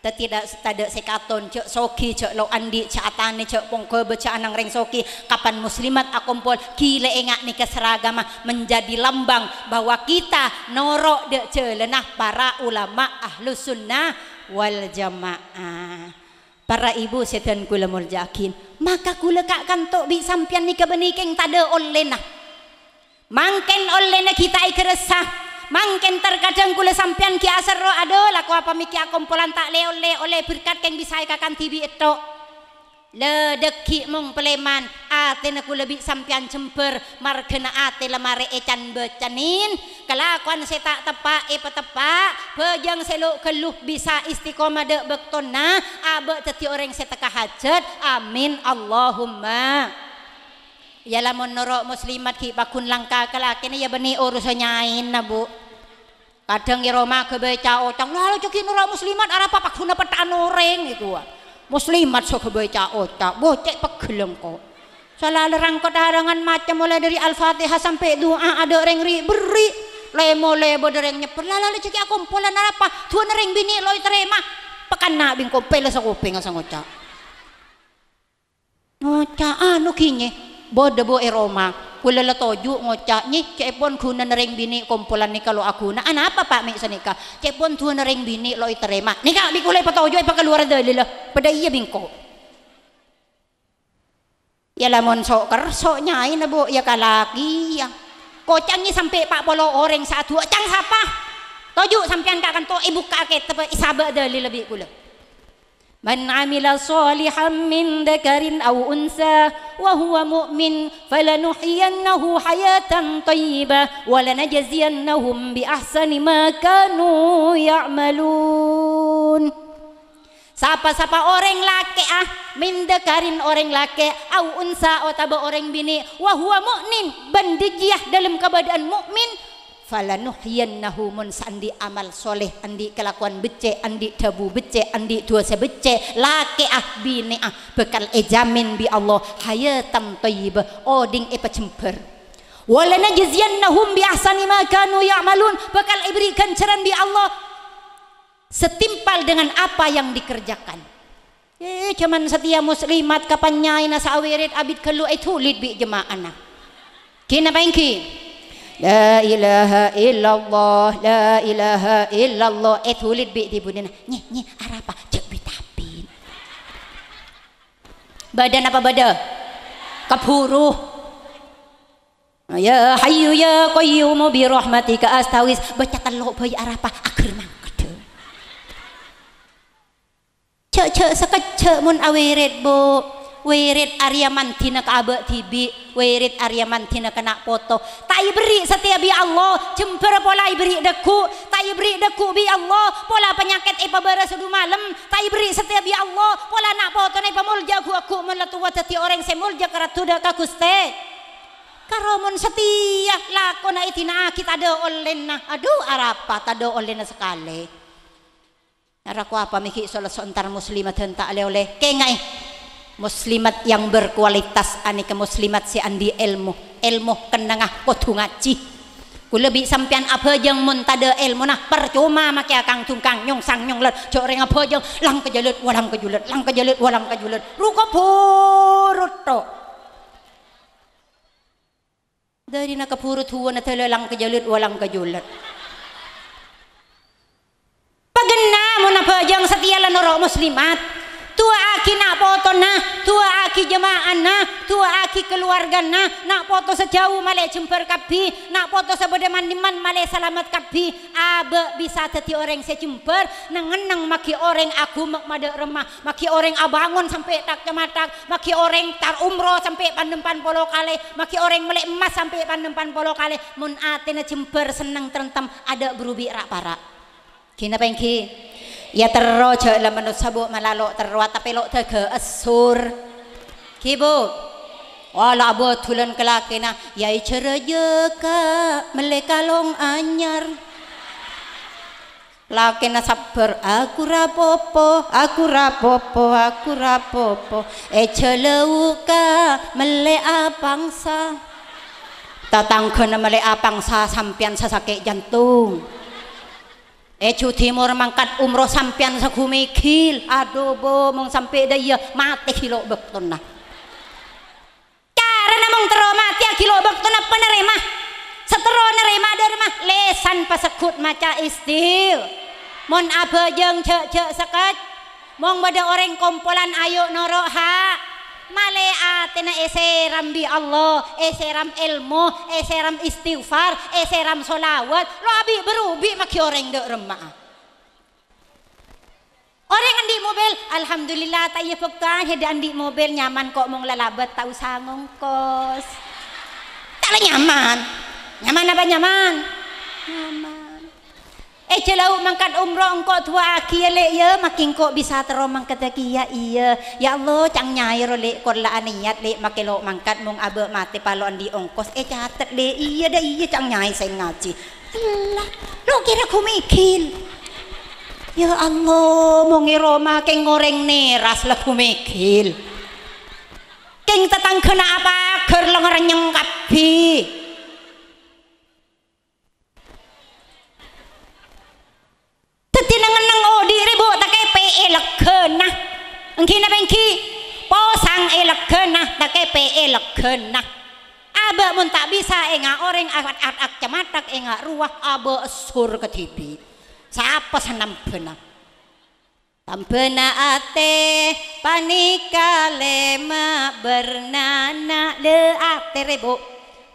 tidak ada sekaton cek soki cek lo andi cek atani cek pongko baca anang reng soki kapan muslimat akompol kile engak nih keseragama menjadi lambang bahwa kita norok dek celenah para ulama ahlu sunnah wal jamaah para ibu setan kula yakin maka kula kak kantok bi sampian ni kebenikeng tada olena mangken olena kita ikeresa mangken terkadang kula sampian ki asero ado lakua apa miki akompolan tak le oleh oleh berkat keng bisa ikakan tibi etok ledeki mong peleman ate naku lebih sampian cemper margena ate lemare ecan becanin kelakuan tak tepak e petepak pejang seluk keluh bisa istiqomah de bektona abe teti orang teka hajat amin Allahumma ya lamun muslimat ki bakun langka kelakini ya benih urusanyain, nyain na bu kadang ya roma kebaca ocang lalu cukin nurut muslimat arah papak guna petaan orang gitu muslimat sok baca otak bocek pegeleng kok salah lerang kedarangan macam mulai dari al-fatihah sampai doa ada orang ri beri lemo lebo dereng nyeper lala lecek aku pola narapa tuan reng bini lo terima pekan nak bingko pele aku kuping sang oca ngocak anu kinye bodoh bo eroma eh, Kula letoju ngocak nyi cek pun guna nering bini kumpulan ni kalau aku na ana apa pak mi senika, cek tu nering bini lo iterema nika di kula toju apa keluar dalil pada iya bingko ya lamun sok kerso nyai na bu ya kalaki ya kocangnya sampai pak polo orang satu cang sapa toju sampean kakan to ibu kakek tapi isaba dalil lebih kula من عمل صالحا من ذكر أو أنثى وهو مؤمن فلنحيينه حياة طيبة ولنجزينهم بأحسن ما كانوا يعملون Sapa-sapa orang laki ah mendekarin orang laki au unsa otaba orang bini wahua mukmin bendigiah dalam keadaan mukmin falanuhyiyannahu mun sandi amal soleh andi kelakuan becek andi dabu becek andi dosa sebecek laki ah bini ah bekal ejamin eh, bi Allah hayatam tayyibah oding epa eh, cemper walana nahum bi ahsani ma kanu ya'malun bekal iberi eh, ganjaran bi Allah setimpal dengan apa yang dikerjakan eh cuman setia muslimat kapan nyai nasa abid kelu itu tulit bi jemaana kena bangki La ilaha illallah, la ilaha illallah. Eh tulit اتولد di دي بنينا ني arapa Cuk bitapin badan apa badan Kepuruh ya hayu ya qayyum bi rahmatika astawis Baca lo bayi arapa akhir mangkut cek cek sekecek mun awirit bu wirid Aryaman tina ka abe tibi wirid Aryaman tina kena foto. tak beri setiap bi Allah jemper pola beri deku tak beri deku bi Allah pola penyakit ipa beres sudu malam tak beri setiap bi Allah pola nak foto nai pemulja aku aku meletua orang semulja ratu dak aku stay setia lakona na kita ada olen aduh arapa ada online sekali Naraku apa mikir soal ontar Muslimah hentak oleh oleh kengai muslimat yang berkualitas ke muslimat si andi ilmu ilmu kenengah kudu ngaji Ku lebih sampean apa yang mun tada ilmu nah percuma make akang tungkang nyong sang nyong ler cok ring apa yang lang kejelut walang kejulut lang kejelut walang kejulut ruko purut to dari nak kepurut na tele lang kejelut walang kejulut pagenna mun apa yang setia lan muslimat aki nak foto nah tua aki jemaah nah tua aki keluarga nah nak foto sejauh male jumper kapi, nak foto sebedeman mandiman male selamat kapi. abe bisa jadi orang saya sejemper nengenang maki orang aku mak madak remah maki orang abangon sampai tak cematak maki orang tar umroh sampai pandempan polo kale maki orang melek emas sampai pandempan polo kale mun atena jemper seneng terentam ada berubi rak para kina pengki ya terro je la manut malalo terwat tapi lo tege asur kibu wala abo tulen kelakina ya cereje ka melekalong anyar Lakena sabar aku rapopo aku rapopo aku rapopo eje eh, leuka mele apangsa tatangkena mele apangsa sampian sasake jantung Eju Timur mangkat umroh sampian sagumikil. Aduh bo mong sampai iya mati kilo bekton nah. Karena mong tero mati ya kilo bekton apa nerima? Setero nerima dari mah lesan pasekut maca istil. Mon apa jeng cek cek sekat. Mong pada orang kompolan ayok norok hak malea na eseram di Allah eseram ilmu eseram istighfar eseram solawat labi berubi maki orang dek remah orang andi mobil alhamdulillah tak iya pektan heda andi mobil nyaman kok mong lalabat tau sangong kos tak nyaman nyaman apa nyaman nyaman Eh celau mangkat umroh engkau tua kia ya, le ya makin kok bisa terong mangkat kia ya, iya. Ya Allah cang nyai le korlaan aniat le makin lo mangkat mung abe mati palon di ongkos eh catet le iya dah iya cang nyai saya ngaji. Allah, lo kira ku mikir. Ya Allah, mung Roma keng goreng neras lah aku mikir. Keng tetang kena apa? Kerlong renyeng kapi. elegenah engki napa engki posang elegenah takepe elegenah abe mun tak bisa enga orang awat atak cematak enga ruah abe sur ketibi siapa senam benah Tampena ate panikale ma bernana de ate rebo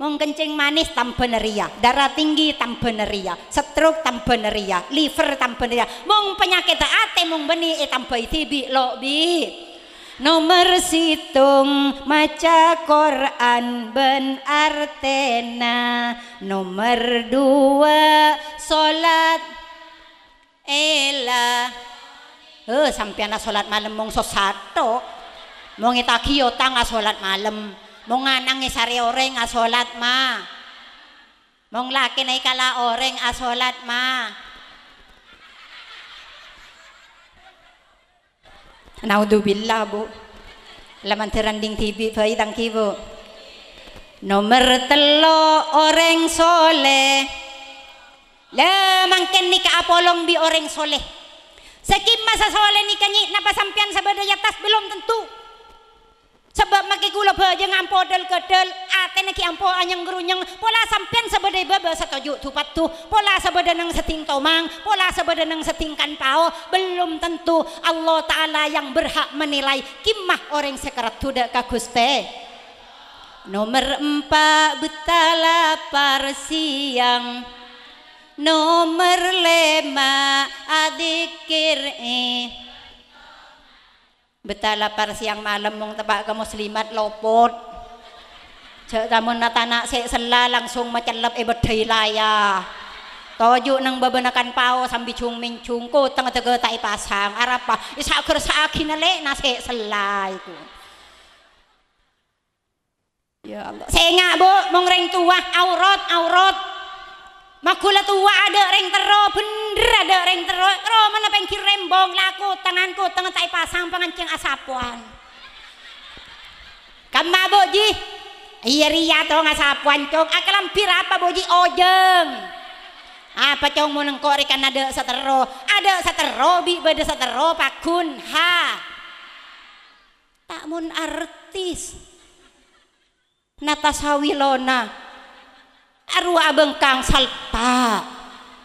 Wong kencing manis neria, darah tinggi tanpa neria, stroke neria, liver tanpa neria, Wong penyakit ate mung beni e tanpa tambah bi lo bi. Nomor situng maca Quran ben artena. Nomor dua salat ela. Eh anak salat malam mung sosato mau kita yo tangga malam. Mong anang isari oreng asolat ma. Mong laki na ikala oreng asolat ma. Naudzubillah bu. Laman teranding TV bayi tangki bu. Nomor telo oreng soleh. le mangken ni kaapolong bi oreng soleh. Sekim masa soleh ni kanyi napa sampian sabada yatas belum tentu. Sebab maki kula ngampo ngampodel kedel, ate niki ampo anyang gerunyang pola sampean sebeda baba setuju tupat tu, pola sebeda nang seting tomang, pola sebeda nang setingkan pao, belum tentu Allah Ta'ala yang berhak menilai kimah orang sekerat tudak kaguste. Nomor empat betala siang nomor lima adikir eh. Beta lapar siang malam mong tepak ke muslimat lopot. Cek nata natanak sik sela langsung macelep e eh, bedai laya. Toju nang bebenakan pao sambil cung mincung ko tengah tegak tak pasang arapa isaker sakinale na sik sela iku. Ya Allah. Sengak Bu, mong reng tuah aurat aurat makula tua ada reng tero, bener ada reng tero. Ro mana pengkir rembong laku tanganku tengah tay pasang pengancing asapuan. Kamu boji, iya ria tong ngasapuan cok Akalam ah, apa boji ojeng. Apa cong mau nengkok rekan ada satero, ada satero bi beda satero pakun ha. Tak mun artis. Natasha Wilona abang kang salpa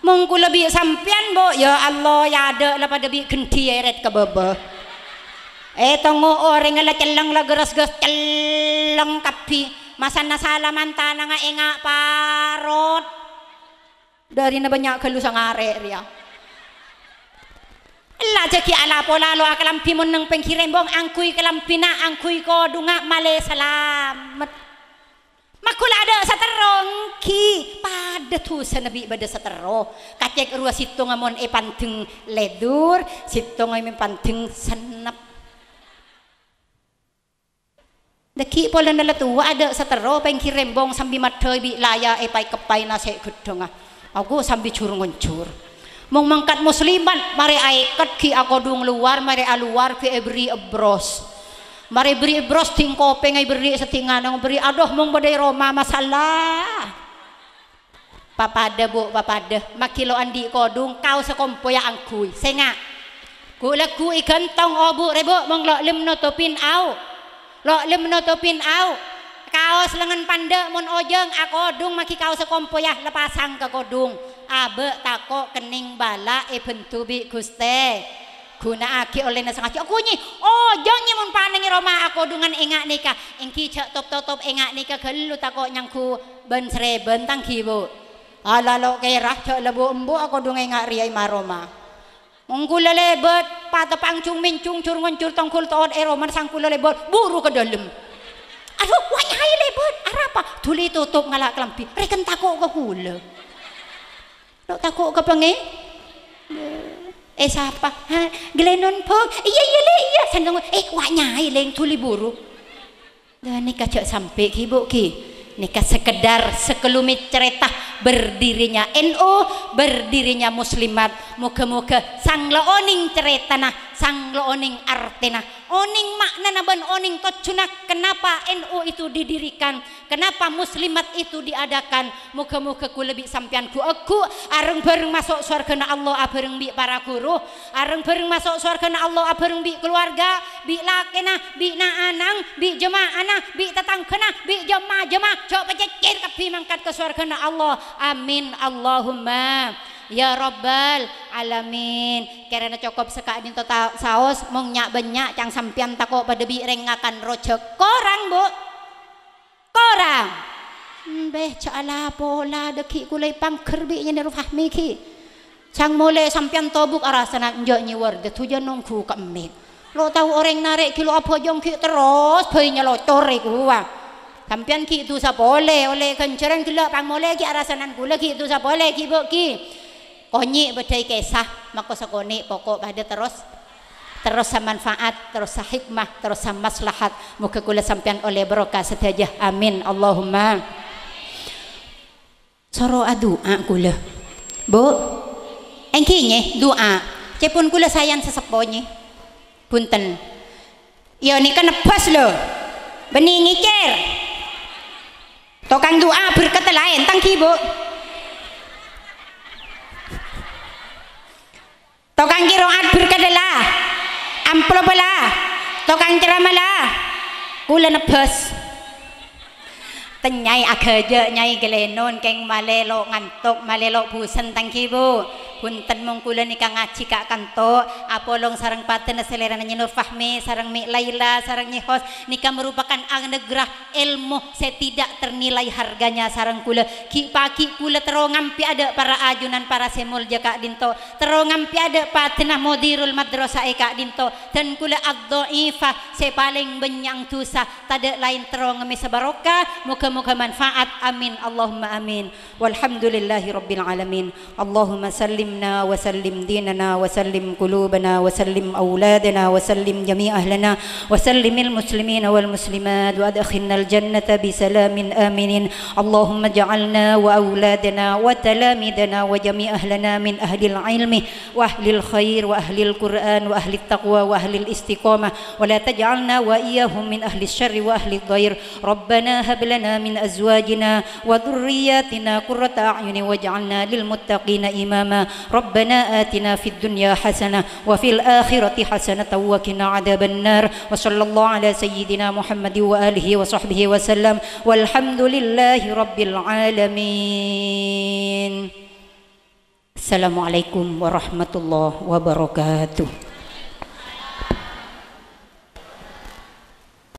mungku lebih sampian bo ya Allah ya ada lah pada bi kenti eret ke eh tunggu orang oh, ala celeng la geras geras celeng kapi masa nasala mantana nga enga parot dari na banyak kelu sangare ria Allah jeki ala pola lo akalampi mun nang pengkirembong angkui kalampina angkui ko dunga male selamat ada saterong ki pada tuh sanabi pada sa tero kacek ruas situ ngamon e panteng ledur situ ngamin panteng senap deki pola nala tua ada sa pengki rembong sambi matoy bi laya e pai kepai na sa aku sambi curung cur mengangkat musliman mari aikat ki aku dung luar mari aluar ki ebri ebros mari beri bros tingkau pengai beri setingan yang beri adoh mung badai roma masalah Papa papada bu papada makilo andi kodung kau sekompo ya angkui sengak leku ikan tong obu oh, rebo mung lo lim notopin au lo lim notopin au Kau selengan pande mon ojeng akodung oh, maki kau sekompo ya lepasang ke kodung abe tako kening bala ibn eh, tubi gunakake oleh nasangaji aku nyi oh, nyimun paning roma aku dengan engak nikah engki cak top top engak nikah gelu takok nyangku ben sre bentang bu ala lo kerah cak lebu embu aku dengan engak riai maroma mungkula lebet pata pangcung mincung curung ngoncur tongkul toon eroman eh, sangku lebet buru ke dalam aduh wanyai lebet arapa tuli tutup ngalak kelampi reken takok ke hula lo takok ke pengi Eh siapa? Ha, Glenon po. Iya iya le iya. Sandang eh wanya, nyai leng tuli buru. Dan nikah kacak sampai ki bu ki. Nikah sekedar sekelumit cerita berdirinya NU, NO, berdirinya Muslimat. Muka-muka sang looning cerita nah, sang looning artina oning makna naban oning tocunak kenapa NU itu didirikan kenapa muslimat itu diadakan muka-muka ku lebih sampian ku aku areng bareng masuk surga na Allah abareng bi para guru areng bareng masuk surga na Allah abareng bi keluarga bi lakena bi na anang bi jemaana bi tetang kena bi jemaah jemaah coba cekir kepi mangkat ke surga na Allah amin Allahumma ya robbal alamin karena cukup seka ini saos saus nyak banyak, cang sampian kok pada bi akan rojek korang bu korang beh cala pola deki kulai pangkerbi nya neru fahmi ki cang mulai sampian tobuk arah sana njok nyiwar tuja nongku kemik lo tahu orang narik kilo apa jong ki terus bayinya lo cori gua Sampian ki itu sa boleh oleh kencerang kilo pang mulai ki arasanan gula ki itu sa boleh ki bu ki konyi bedai kisah maka sekoni pokok pada terus terus manfaat terus hikmah terus maslahat muka kula sampean oleh berkah sedaya amin Allahumma soro adu, kula bu engkinye doa cepun kula sayang seseponye punten iya ini kan nebas loh bening ngikir tokang doa berkata lain, tangki bu. Tukang kiroat berkedela, amplop lah, tukang ceramah lah, kula nebes. Tenyai agaja nyai gelenon keng malelo ngantuk malelo busen tangki bu punten mongkula kula nika ngaji kak kanto apolong sarang paten selera nyi Fahmi sarang Mi Laila sarang Nihos. nikah nika merupakan anugerah ilmu setidak ternilai harganya sarang kula kipaki paki kula terongam pi ada para ajunan para semul jaka dinto terongam pi ada patenah modirul madrosa eka dinto dan kula ad-dhaifah se paling benyang tusah tada lain terong mi sebarokah muka-muka manfaat amin Allahumma amin walhamdulillahi alamin Allahumma sallim ديننا وسلم ديننا وسلم قلوبنا وسلم أولادنا وسلم جميع أهلنا وسلم المسلمين والمسلمات وأدخلنا الجنة بسلام آمن اللهم اجعلنا وأولادنا وتلامذنا وجميع أهلنا من أهل العلم وأهل الخير وأهل القرآن وأهل التقوى وأهل الاستقامة ولا تجعلنا وإياهم من أهل الشر وأهل الضير ربنا هب لنا من أزواجنا وذرياتنا قرة أعين واجعلنا للمتقين إماما ربنا آتنا في الدنيا حسنة وفي الآخرة حسنة وكنا عذاب النار وصلى الله على سيدنا محمد وآله وصحبه وسلم والحمد لله رب العالمين السلام عليكم ورحمة الله وبركاته